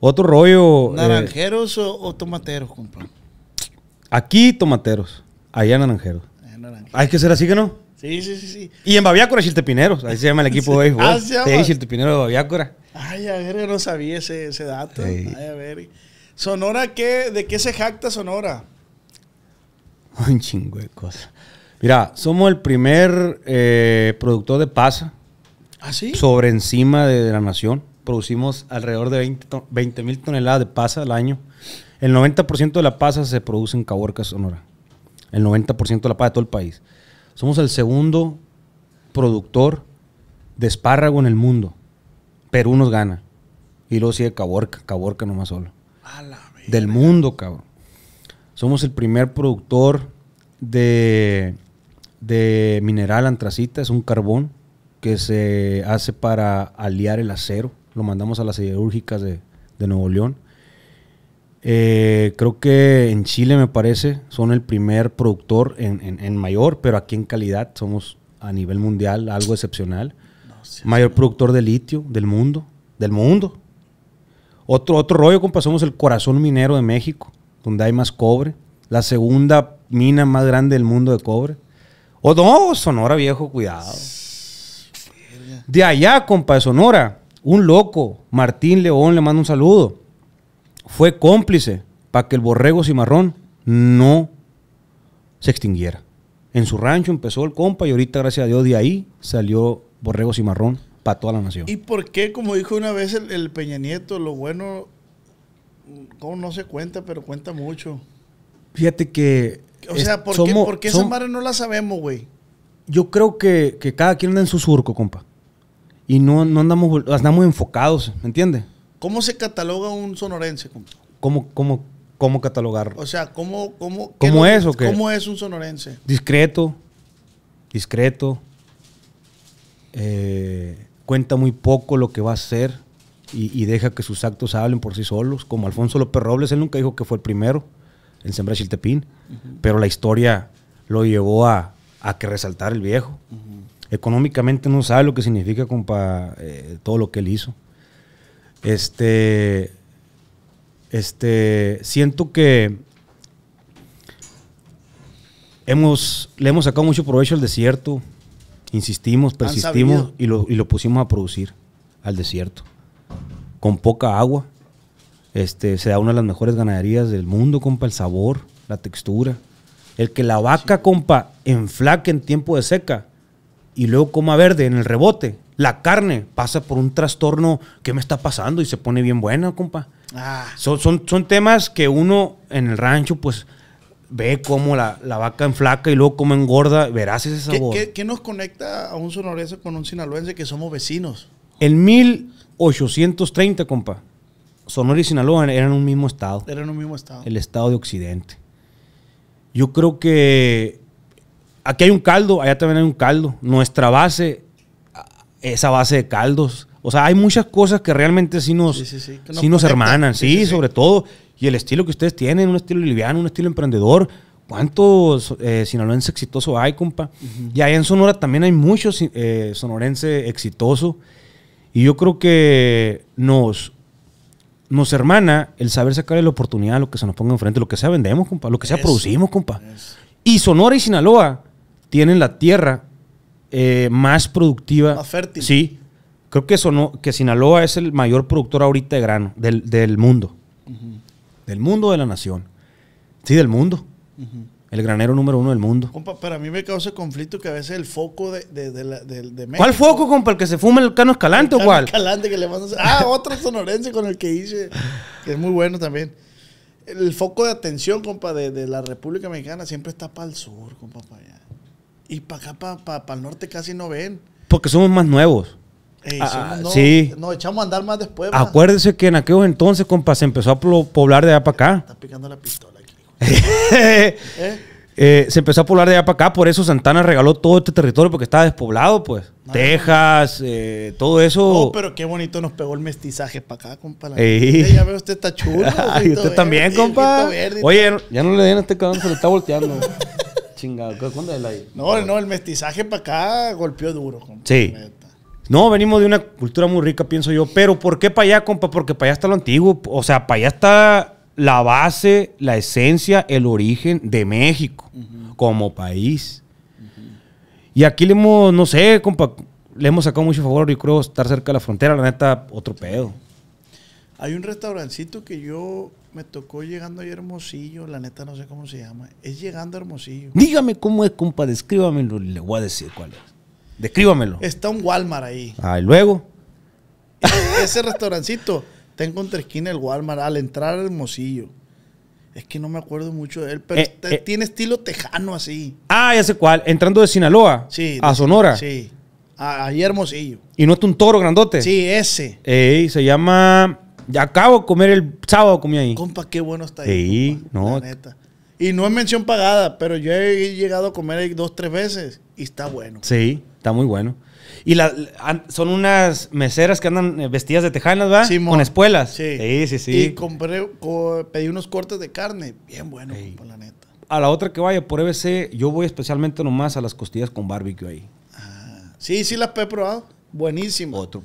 Otro rollo. Eh, ¿Naranjeros o, tomateros, compa? Aquí tomateros, allá naranjeros. Hay que ser así que no. Sí, sí, sí, sí. Y en Baviácora, Chiltepineros. Ahí se llama el equipo de béisbol. Ah, se Chiltepineros de Baviácora. Ay, a ver, no sabía ese, dato. Ay, a ver. ¿Sonora qué? ¿De qué se jacta Sonora? Un chingo Mira, somos el primer eh, productor de pasa ¿Ah, sobre encima de, la nación. Producimos alrededor de 20 mil toneladas de pasa al año. El 90% de la pasa se produce en Caborca, Sonora. El 90% de la pasa de todo el país. Somos el segundo productor de espárrago en el mundo. Perú nos gana. Y luego sigue Caborca, Caborca nomás solo. Del mundo, cabrón. Somos el primer productor de, de mineral antracita, es un carbón que se hace para aliar el acero. Lo mandamos a las siderúrgicas de, Nuevo León. Eh, creo que en Chile, me parece, son el primer productor en, mayor, pero aquí en calidad somos a nivel mundial algo excepcional. mayor productor de litio del mundo. Del mundo. Otro, otro rollo, compa, somos el corazón minero de México, donde hay más cobre. La segunda mina más grande del mundo de cobre. O oh, no, Sonora viejo, cuidado. De allá, compa de Sonora, un loco, Martín León, le mando un saludo, fue cómplice para que el borrego cimarrón no se extinguiera. En su rancho empezó el compa y ahorita, gracias a Dios, de ahí salió borrego cimarrón para toda la nación. ¿Y por qué, como dijo una vez el, Peña Nieto, lo bueno como no se cuenta, pero cuenta mucho? Fíjate que... O sea, ¿por, qué, esa no la sabemos, güey? Yo creo que, que cada quien anda en su surco, compa y no, no andamos, andamos enfocados, ¿me entiendes? ¿Cómo se cataloga un sonorense? ¿Cómo, cómo, cómo catalogarlo? O sea, ¿cómo, cómo, ¿Cómo es ¿Cómo es un sonorense? Discreto, discreto, eh, cuenta muy poco lo que va a hacer y, deja que sus actos hablen por sí solos, como Alfonso López Robles, él nunca dijo que fue el primero en sembrar Chiltepín, pero la historia lo llevó a, que resaltar el viejo. Económicamente no sabe lo que significa, compa, eh, todo lo que él hizo. Este, este, siento que hemos, le hemos sacado mucho provecho al desierto. Insistimos, persistimos y lo, pusimos a producir al desierto. Con poca agua. Este, se da una de las mejores ganaderías del mundo, compa, el sabor, la textura. El que la vaca, compa, enflaque en tiempo de seca, y luego coma verde en el rebote. La carne pasa por un trastorno, ¿qué me está pasando? Y se pone bien buena, compa. Ah. Son, son, temas que uno en el rancho, pues, ve cómo la, la vaca enflaca y luego como engorda. Verás ese sabor. ¿Qué, qué, nos conecta a un sonorense con un sinaloense que somos vecinos? En 1830, compa, Sonora y Sinaloa eran un mismo estado. Eran un mismo estado. El estado de Occidente. Yo creo que aquí hay un caldo, allá también hay un caldo. Nuestra base, esa base de caldos. O sea, hay muchas cosas que realmente sí nos, sí, nos, hermanan, sí, sobre todo. Y el estilo que ustedes tienen, un estilo liviano, un estilo emprendedor. ¿Cuántos eh, sinaloense exitoso exitosos hay, compa? Y allá en Sonora también hay muchos eh, sonorense exitoso. exitosos. Y yo creo que nos, nos hermana el saber sacar la oportunidad a lo que se nos ponga enfrente, lo que sea vendemos, compa, lo que sea producimos, compa. Y Sonora y Sinaloa tienen la tierra eh, más productiva. Más fértil. Sí. Creo que, que Sinaloa es el mayor productor ahorita de grano del, mundo. Del mundo de la nación. Sí, del mundo. El granero número uno del mundo. Compa, para mí me causa conflicto que a veces el foco de, de, de, México. ¿Cuál foco, compa? ¿El que se fuma el cano escalante el cano o cuál? Escalante que le mandas. Ah, otro sonorense con el que hice, que es muy bueno también. El foco de atención, compa, de, la República Mexicana siempre está para el sur, compa, y para acá, para pa, el norte, casi no ven. Porque somos más nuevos. Eh, ah, ah, no, Nos echamos a andar más después. Acuérdense que en aquellos entonces, compa, se empezó a poblar de allá para acá. Está picando la pistola aquí. Eh, ¿Eh? se empezó a poblar de allá para acá, por eso Santana regaló todo este territorio porque estaba despoblado, pues. Ah, Texas, todo eso. Oh, pero qué bonito nos pegó el mestizaje para acá, compa. ya ve, usted está chulo. y usted también, compa. Oye, ya no le den a este cabrón, se le está volteando. No, no, el mestizaje para acá golpeó duro. Compa. Sí. No, venimos de una cultura muy rica, pienso yo. Pero ¿por qué para allá, compa? Porque para allá está lo antiguo. O sea, para allá está la base, la esencia, el origen de México como país. Y aquí le hemos, no sé, compa, le hemos sacado mucho favor, y creo, estar cerca de la frontera, la neta, otro pedo. Hay un restaurancito que yo me tocó llegando a Hermosillo, la neta no sé cómo se llama. Es llegando a Hermosillo. Dígame cómo es, compa, descríbamelo le voy a decir cuál es. Descríbamelo. Está un Walmart ahí. Ah, y luego. E-, ese, restaurancito tengo entre esquina el Walmart al entrar a Hermosillo. Es que no me acuerdo mucho de él, pero eh, eh. tiene estilo tejano así. Ah, ya sé cuál. Entrando de Sinaloa sí, a Sonora. Sí. Ahí Hermosillo. ¿Y no es un toro grandote? Sí, ese. Ey, se llama ya acabo de comer el sábado, comí ahí. Compa, qué bueno está ahí. Sí, no. Y no es mención pagada, pero yo he llegado a comer ahí dos, tres veces y está bueno. Sí, está muy bueno. Y la, son unas meseras que andan eh, vestidas de tejanas, ¿va? Sí, Con espuelas. Sí. sí, sí, Y compré, pedí unos cortes de carne. Bien bueno, sí. la neta. A la otra que vaya por EBC, yo voy especialmente nomás a las costillas con barbecue ahí. Ah, sí, sí las he probado. Buenísimo. Otro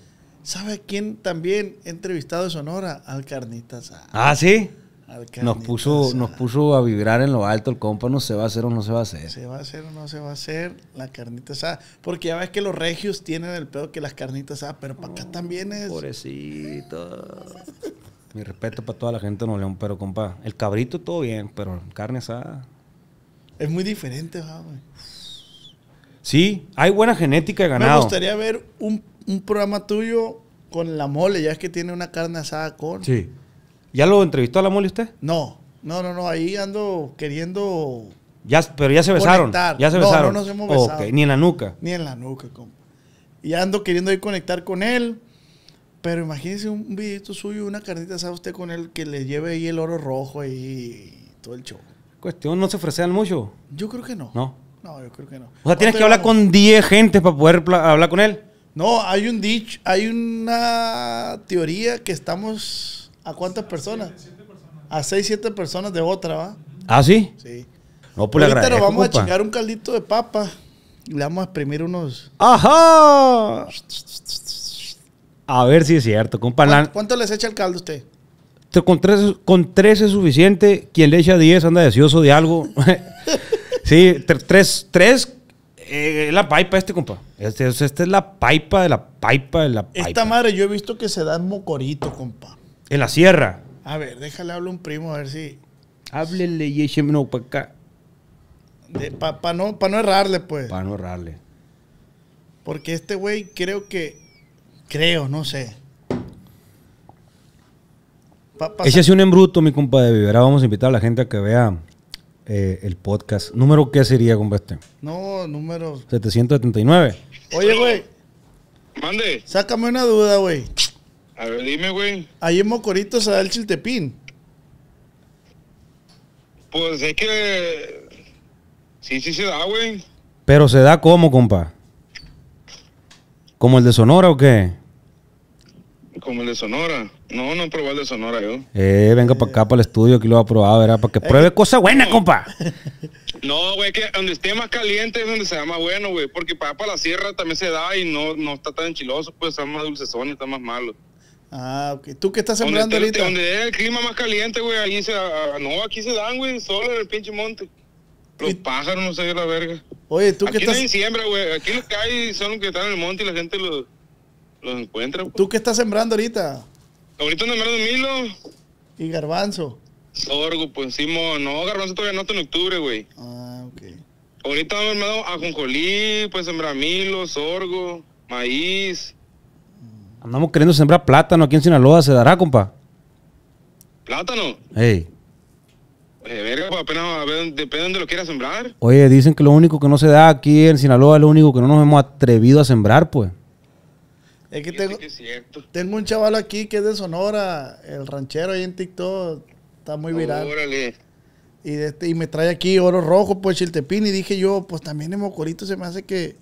¿Sabe quién también he entrevistado de Sonora? Al Carnitas. Ah, sí. Nos puso, nos puso a vibrar en lo alto el compa, no se va a hacer o no se va a hacer. Se va a hacer o no se va a hacer la Carnitas asada. Porque ya ves que los regios tienen el pedo que las carnitas A. pero para acá mm, también es. Pobrecito. Mi respeto para toda la gente de Nuevo León, pero compa, el cabrito todo bien, pero carne asada. Es muy diferente, güey. Sí, hay buena genética de ganado. Me gustaría ver un un programa tuyo con la mole, ya es que tiene una carne asada con. Sí. ¿Ya lo entrevistó a la mole usted? No, no, no, no, ahí ando queriendo. Ya, pero ya se besaron. Ya se besaron. No, nos hemos besado. Ni en la nuca. Ni en la nuca, compa. Y ando queriendo ir conectar con él. Pero imagínese un videito suyo, una carnita asada usted con él que le lleve ahí el oro rojo y todo el show. Cuestión, ¿no se ofrecen mucho? Yo creo que no. No. No, yo creo que no. O sea, tienes que hablar con 10 gentes para poder hablar con él. No, hay un dicho, hay una teoría que estamos a cuántas personas? A seis, siete personas de otra, ¿va? ¿Ah, sí? Sí. No, pues Ahorita le vamos a chingar un caldito de papa. Y le vamos a exprimir unos. ¡Ajá! A ver si es cierto, compa. ¿Cuánto, cuánto les echa el caldo usted? Con tres, con tres es suficiente. Quien le echa 10 anda deseoso de algo. sí, tres, tres eh, es la paipa este, compa. Este, esta es la paipa de la paipa de la paipa. Esta madre yo he visto que se da en Mocorito, compa. En la sierra. A ver, déjale hablar un primo a ver si... Háblele y no para acá. Para no, errarle, pues. Para no errarle. Porque este güey creo que... Creo, no sé. Ese es un embruto, mi compa de Vivera. Vamos a invitar a la gente a que vea eh, el podcast. ¿Número qué sería, compa, este? No, número... 779. Oye, güey. Mande. Sácame una duda, güey. A ver, dime, güey. Ahí en Mocorito se da el chiltepín. Pues es que... Sí, sí se da, güey. Pero se da como, compa. ¿Como el de Sonora o qué? Como el de Sonora. No, no he probado el de Sonora yo. Eh, venga para acá, para el estudio, aquí lo a probar, ¿verdad? Para que eh, pruebe eh, cosas buenas, compa. No, güey, que donde esté más caliente es donde se da más bueno, güey. Porque para, para la sierra también se da y no, no está tan chiloso, pues está más dulcezón, está más malo. Ah, ok. ¿Tú qué estás sembrando ahorita? Donde es el clima más caliente, güey, ahí se... da. Ah, no, aquí se dan, güey, solo en el pinche monte. Los pájaros, no sé, la verga. Oye, ¿tú qué estás...? Aquí no hay siembra, güey. Aquí lo que hay son los que están en el monte y la gente los los encuentra. Pues. ¿Tú qué estás sembrando ahorita? Ahorita sembrando milo. ¿Y garbanzo? Sorgo, pues encima. No, garbanzo todavía no en octubre, güey. Ah, ok. Ahorita me hermano ajonjolí, pues sembrar milo, sorgo, maíz. Andamos queriendo sembrar plátano aquí en Sinaloa, ¿se dará, compa? ¿Plátano? Ey. Oye, verga, pues apenas a ver, depende de dónde lo quieras sembrar. Oye, dicen que lo único que no se da aquí en Sinaloa es lo único que no nos hemos atrevido a sembrar, pues tengo, tengo, un chaval aquí que es de Sonora, el ranchero ahí en TikTok, está muy viral. Este, y, me trae aquí oro rojo, pues chiltepín, y dije yo, pues también en Mocorito se me hace que...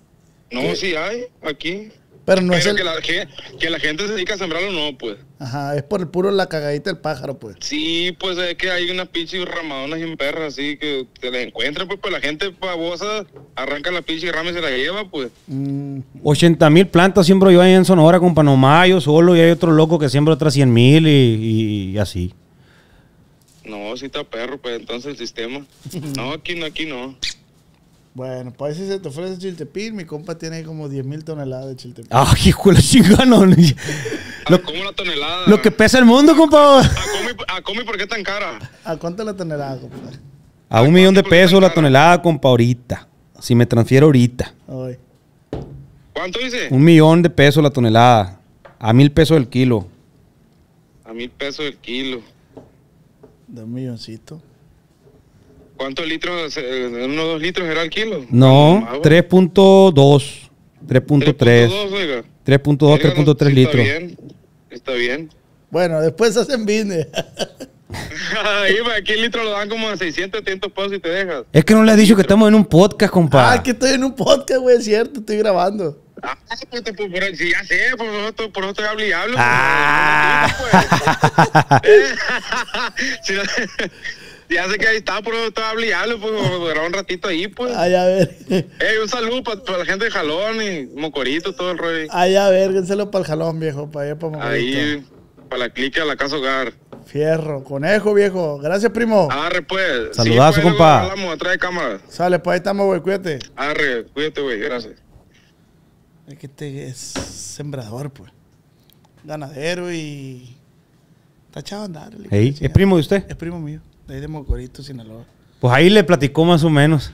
No, si hay, aquí. Pero no es que, la, gente se dedica a sembrarlo, no, pues. Ajá, es por el puro la cagadita del pájaro, pues. Sí, pues es que hay unas pinches ramadonas y perra así que se les encuentra, pues, pues la gente pavosa arranca la pinche rama y se la lleva, pues. 80 mm. mil plantas siembro yo ahí en Sonora, con Panomayo solo y hay otro loco que siembra otras 100 mil y, y así. No, si está perro, pues entonces el sistema. no, aquí no, aquí no. Bueno, pues si se te ofrece chiltepín, mi compa tiene como 10 mil toneladas de chiltepín. Ay, ah, hijo de chingano! Ah, ¿Cómo una tonelada? Lo que pesa el mundo, ah, compa. ¿A, cómo y por qué tan cara? ¿A cuánto la tonelada, compa? A, un millón de pesos la tonelada, compa, ahorita. Si me transfiero ahorita. Ay. ¿Cuánto dice? Un millón de pesos la tonelada. A mil pesos el kilo. A mil pesos el kilo. De un milloncito. ¿Cuántos litros, eh, unos dos litros era el kilo? No, 3.2, 3.3. 3.2, 3.3 litros. Bien, está bien. Bueno, después hacen business. Ahí, aquí el litro lo dan como a 600, 700 pesos y te dejas. Es que no le has dicho que estamos en un podcast, compadre. Ah, que estoy en un podcast, güey, es cierto, estoy grabando. Ah, pues, ya sé, por eso, por eso te hablo y hablo. Ah. Pues ya sé que ahí está, pero estaba hablando, pues, duró un ratito ahí, pues. Ay, a ver. Ey, un saludo para la gente de Jalón y Mocorito, todo el rollo. Ay, a ver, lo para el Jalón, viejo, para allá, para Mocorito. Ahí, para la clica de la casa hogar. Fierro, conejo, viejo. Gracias, primo. Arre, pues. Saludazo, sí, pues, compa. atrás de cámara. Sale, pues ahí estamos, güey, cuídate. Arre, cuídate, güey, gracias. Es que este es sembrador, pues. Ganadero y... Está chavo a andar. ¿Es primo de usted? Es primo mío ahí de Mocorito, Sinaloa. Pues ahí le platicó más o menos.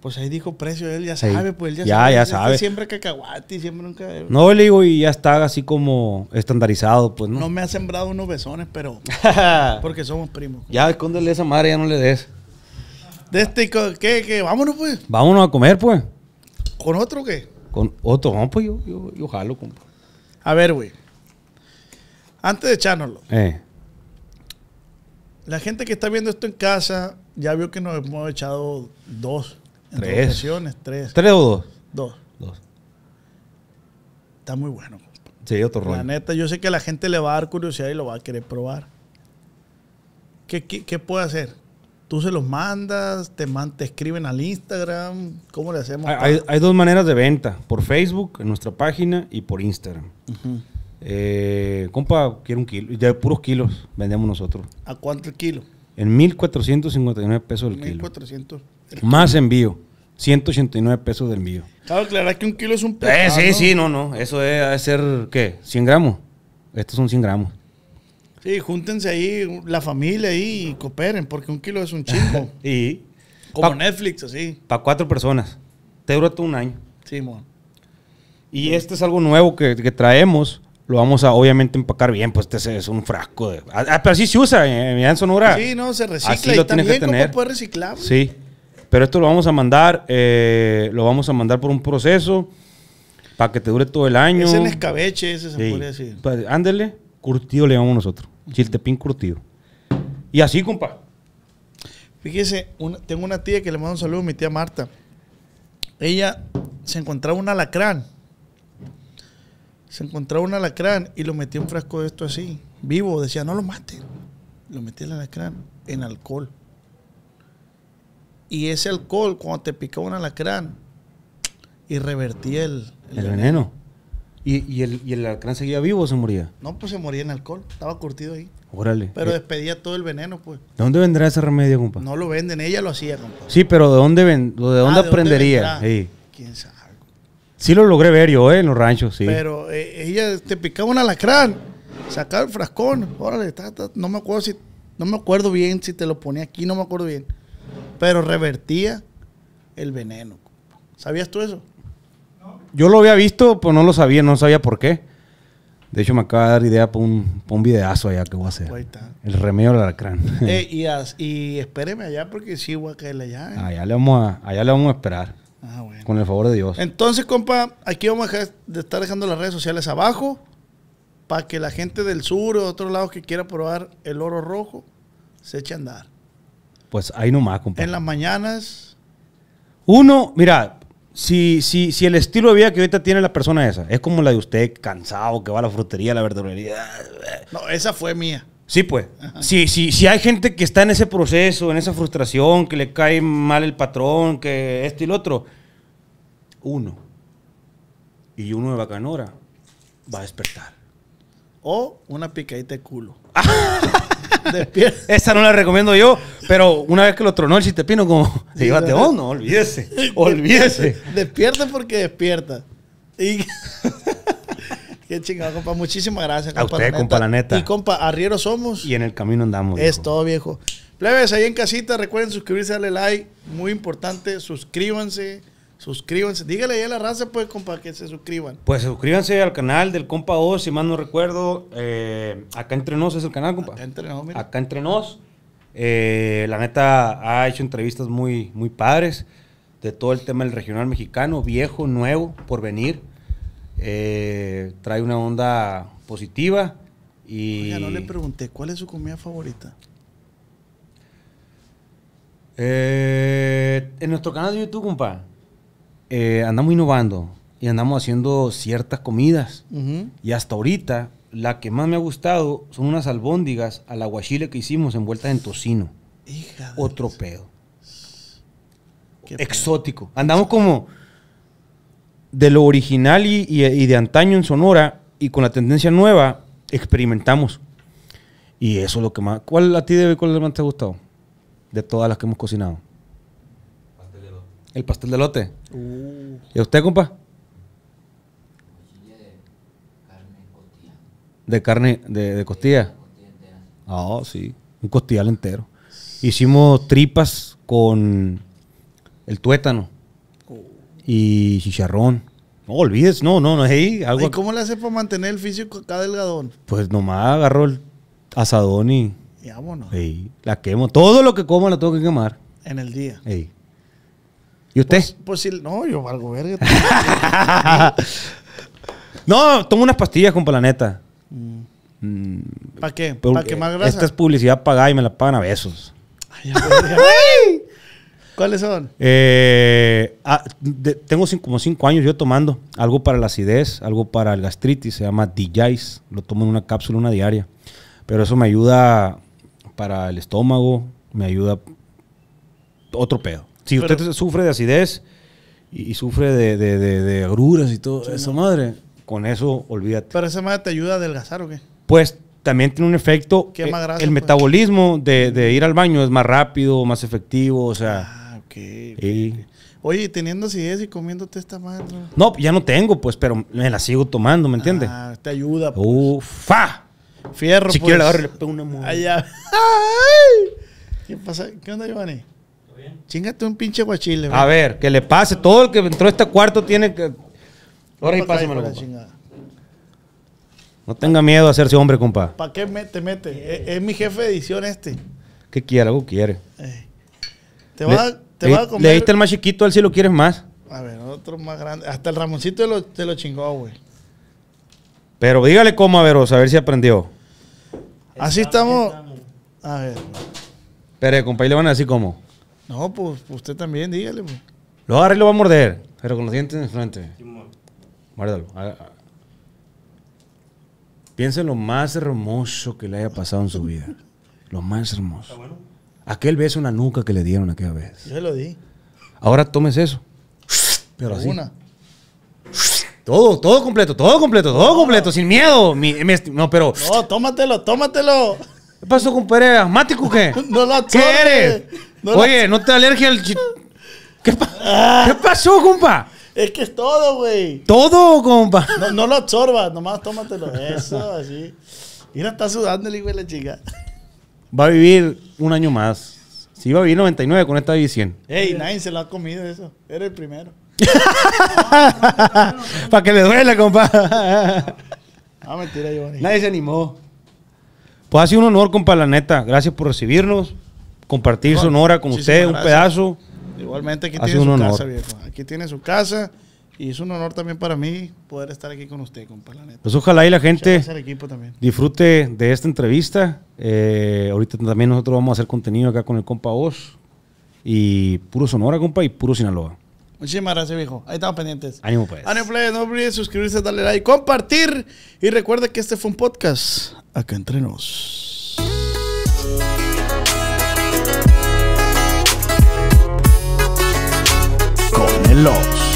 Pues ahí dijo precio, él ya sabe, pues él ya, ya sabe. Ya ya sabe. Siempre cacahuate, siempre nunca. No, le digo, y ya está así como estandarizado, pues no. No me ha sembrado unos besones, pero. porque somos primos. Ya, escóndele esa madre, ya no le des. De este, ¿qué, qué? Vámonos, pues. Vámonos a comer, pues. ¿Con otro qué? Con otro, Vamos, pues yo, yo, yo jalo, compa. A ver, güey. Antes de echárnoslo. Eh la gente que está viendo esto en casa ya vio que nos hemos echado dos. tres. tres. ¿Tres o dos? Dos. Dos. Está muy bueno. Sí, otro rollo. La neta, yo sé que la gente le va a dar curiosidad y lo va a querer probar. ¿Qué, puede hacer? ¿Tú se los mandas? Te, escriben al Instagram? ¿Cómo le hacemos? Hay, dos maneras de venta. Por Facebook, en nuestra página, y por Instagram. Eh, compa, quiero un kilo. de puros kilos vendemos nosotros. ¿A cuánto el kilo? En 1.459 pesos el kilo. 1.400. Más envío. 189 pesos de envío. Claro, que un kilo es un eh, peso. sí, ah, sí, no, no. Eso debe ser, ¿qué? 100 gramos. Estos son 100 gramos. Sí, júntense ahí, la familia ahí y cooperen, porque un kilo es un chingo. y. Como Netflix, así. Para cuatro personas. Te dura todo un año. Sí, Y este es algo nuevo que traemos lo vamos a obviamente empacar bien, pues este es un frasco. De, ah, ah pero así se usa, en Sonora. Sí, no, se recicla y lo también tienes que tener. puede reciclar. Sí, pero esto lo vamos a mandar, eh, lo vamos a mandar por un proceso para que te dure todo el año. Es en escabeche, ese se decir. Pues, ándele, curtido le llamamos nosotros, chiltepín curtido. Y así, compa. Fíjese, tengo una tía que le mando un saludo, mi tía Marta. Ella se encontraba un alacrán se encontraba un alacrán y lo metió un frasco de esto así, vivo. Decía, no lo mates. Lo metí el alacrán en alcohol. Y ese alcohol, cuando te picaba un alacrán, y revertía el, el, veneno. ¿Y, el, ¿Y el alacrán seguía vivo o se moría? No, pues se moría en alcohol. Estaba curtido ahí. Órale. Pero eh. despedía todo el veneno, pues. ¿De dónde vendrá ese remedio, compa? No lo venden, ella lo hacía, compa. Sí, pero ¿de dónde, ven, ah, de dónde aprendería? ¿Quién sabe? Sí lo logré ver yo, eh, En los ranchos, sí. Pero eh, ella te picaba un alacrán, sacaba el frascón, no me acuerdo si, no me acuerdo bien si te lo ponía aquí, no me acuerdo bien. Pero revertía el veneno. ¿Sabías tú eso? Yo lo había visto, pero pues no lo sabía, no sabía por qué. De hecho, me acaba de dar idea para un, para videazo allá que voy a hacer. El remedio del alacrán. Eh, y, espéreme allá porque sí voy a caerle allá. le vamos allá le vamos a esperar. Ah, Con el favor de Dios. Entonces, compa, aquí vamos a dejar de estar dejando las redes sociales abajo para que la gente del sur o de otros lados que quiera probar el oro rojo se eche a andar. Pues ahí nomás, compa. En las mañanas. Uno, mira, si, si, si el estilo de vida que ahorita tiene la persona esa es como la de usted, cansado, que va a la frutería, a la verdulería. No, esa fue mía. Sí, pues. Si, hay gente que está en ese proceso, en esa frustración, que le cae mal el patrón, que esto y lo otro, uno y uno de bacanora va a despertar. O una picadita de culo. Esta no la recomiendo yo, pero una vez que lo tronó el pino como, llévate no olvídese, olvídese. Despierta porque despierta. Y... Qué chingado, compa. Muchísimas gracias, compa. A usted, compa, la neta. Y compa, arriero somos. Y en el camino andamos. Es todo, viejo. Plebes, ahí en casita, recuerden suscribirse, darle like. Muy importante, suscríbanse. Suscríbanse. Dígale ahí a la raza, pues, compa, que se suscriban. Pues suscríbanse al canal del compa O, si más no recuerdo. Eh, acá entre nos es el canal, compa. Acá entre nos, eh, la neta ha hecho entrevistas muy, muy padres de todo el tema del regional mexicano, viejo, nuevo, por venir. Eh, trae una onda positiva. Y... no le pregunté, ¿cuál es su comida favorita? Eh, en nuestro canal de YouTube, compa, eh, andamos innovando y andamos haciendo ciertas comidas. Y hasta ahorita, la que más me ha gustado son unas albóndigas al aguachile que hicimos envueltas en tocino. Hija Otro pedo. Exótico. Andamos como de lo original y, de antaño en Sonora y con la tendencia nueva, experimentamos. Y eso es lo que más... ¿Cuál a ti, debe te ha gustado? De todas las que hemos cocinado. El pastel de lote. Uh. ¿Y a usted, compa? De carne, de, de costilla. Ah, sí. Un costillar entero. Hicimos tripas con el tuétano y chicharrón. No olvides, no, no, no es ahí. Algo... ¿Y cómo le hace para mantener el físico acá delgadón? Pues nomás agarro el asadón y. Y vámonos. la quemo. Todo lo que como la tengo que quemar. En el día. ¿Y usted? Pues, si, pues no, yo valgo verga. no, tomo unas pastillas, con Planeta. Mm. Mm. ¿Para qué? ¿Para quemar grasa? Esta es publicidad pagada y me la pagan a besos. Ay, ¿Cuáles son? Eh, ah, tengo como cinco años yo tomando algo para la acidez, algo para el gastritis, se llama DJs. Lo tomo en una cápsula, una diaria. Pero eso me ayuda para el estómago, me ayuda otro pedo. Si usted sufre de acidez y, sufre de, de, agruras y todo, eso, madre, con eso olvídate. ¿Pero esa madre te ayuda a adelgazar o qué? Pues también tiene un efecto. Eh, grasa, el pues. metabolismo de, de, ir al baño es más rápido, más efectivo, o sea. Ah, Oye, teniendo acidez y comiéndote esta madre. No, ya no tengo, pues, pero me la sigo tomando, ¿me entiendes? Ah, te ayuda. Pues. ¡Ufa! Fierro, Si pues. quiero agarro le una ¿Qué pasa? ¿Qué onda, Giovanni? Bien? Chingate un pinche guachile. A ver, que le pase. Todo el que entró a este cuarto tiene que. Ahora y pásamelo. No tenga miedo a hacerse hombre, compa. ¿Para qué te mete? Es, mi jefe de edición este. ¿Qué quiere? Algo quiere. Te va a Leíste el más chiquito, él si lo quieres más. A ver, otro más grande. Hasta el Ramoncito te lo, chingó, güey. Pero dígale cómo, a ver, a ver si aprendió. Así estamos. A ver. Pero, compañero, le van a decir cómo. No, pues, pues usted también, dígale, güey. Pues. Lo agarra y lo va a morder, pero con los dientes en frente. Piensa en lo más hermoso que le haya pasado en su vida. Lo más hermoso. Aquel beso en la nuca que le dieron aquella vez. Yo lo di. Ahora tomes eso. Pero así. Una. Todo, todo completo, todo completo, todo completo, sin miedo. no, pero. No, tómatelo, tómatelo. ¿Qué pasó, compadre? ¿Asmático o qué? No la ¿Qué eres? Oye, ¿no te alergia al.? ¿Qué, ah. ¿Qué pasó, compa? Es que es todo, güey. Todo, compa. No, lo absorbas, nomás tómatelo. Eso, así. Mira, está sudando el güey, la chica va a vivir un año más. Si va a vivir 99, con esta división. 100. Ey, nadie se lo ha comido eso. Era el primero. Para que le duela, compa. ah, mentira, Giovanni. Nadie se animó. Pues ha sido un honor, compa, la neta. Gracias por recibirnos, compartir Sonora con usted, un pedazo. Igualmente, aquí tiene su casa, viejo. Aquí tiene su casa. Y es un honor también para mí poder estar aquí con usted, compa, la neta. Pues ojalá y la gente disfrute de esta entrevista. Eh, ahorita también nosotros vamos a hacer contenido acá con el compa Oz. Y puro Sonora, compa, y puro Sinaloa. Muchísimas gracias, viejo. Ahí estamos pendientes. Ánimo, pues. Ánimo, play. No olvides suscribirse, darle like, compartir. Y recuerda que este fue un podcast. Acá entre nos. Con el Oz.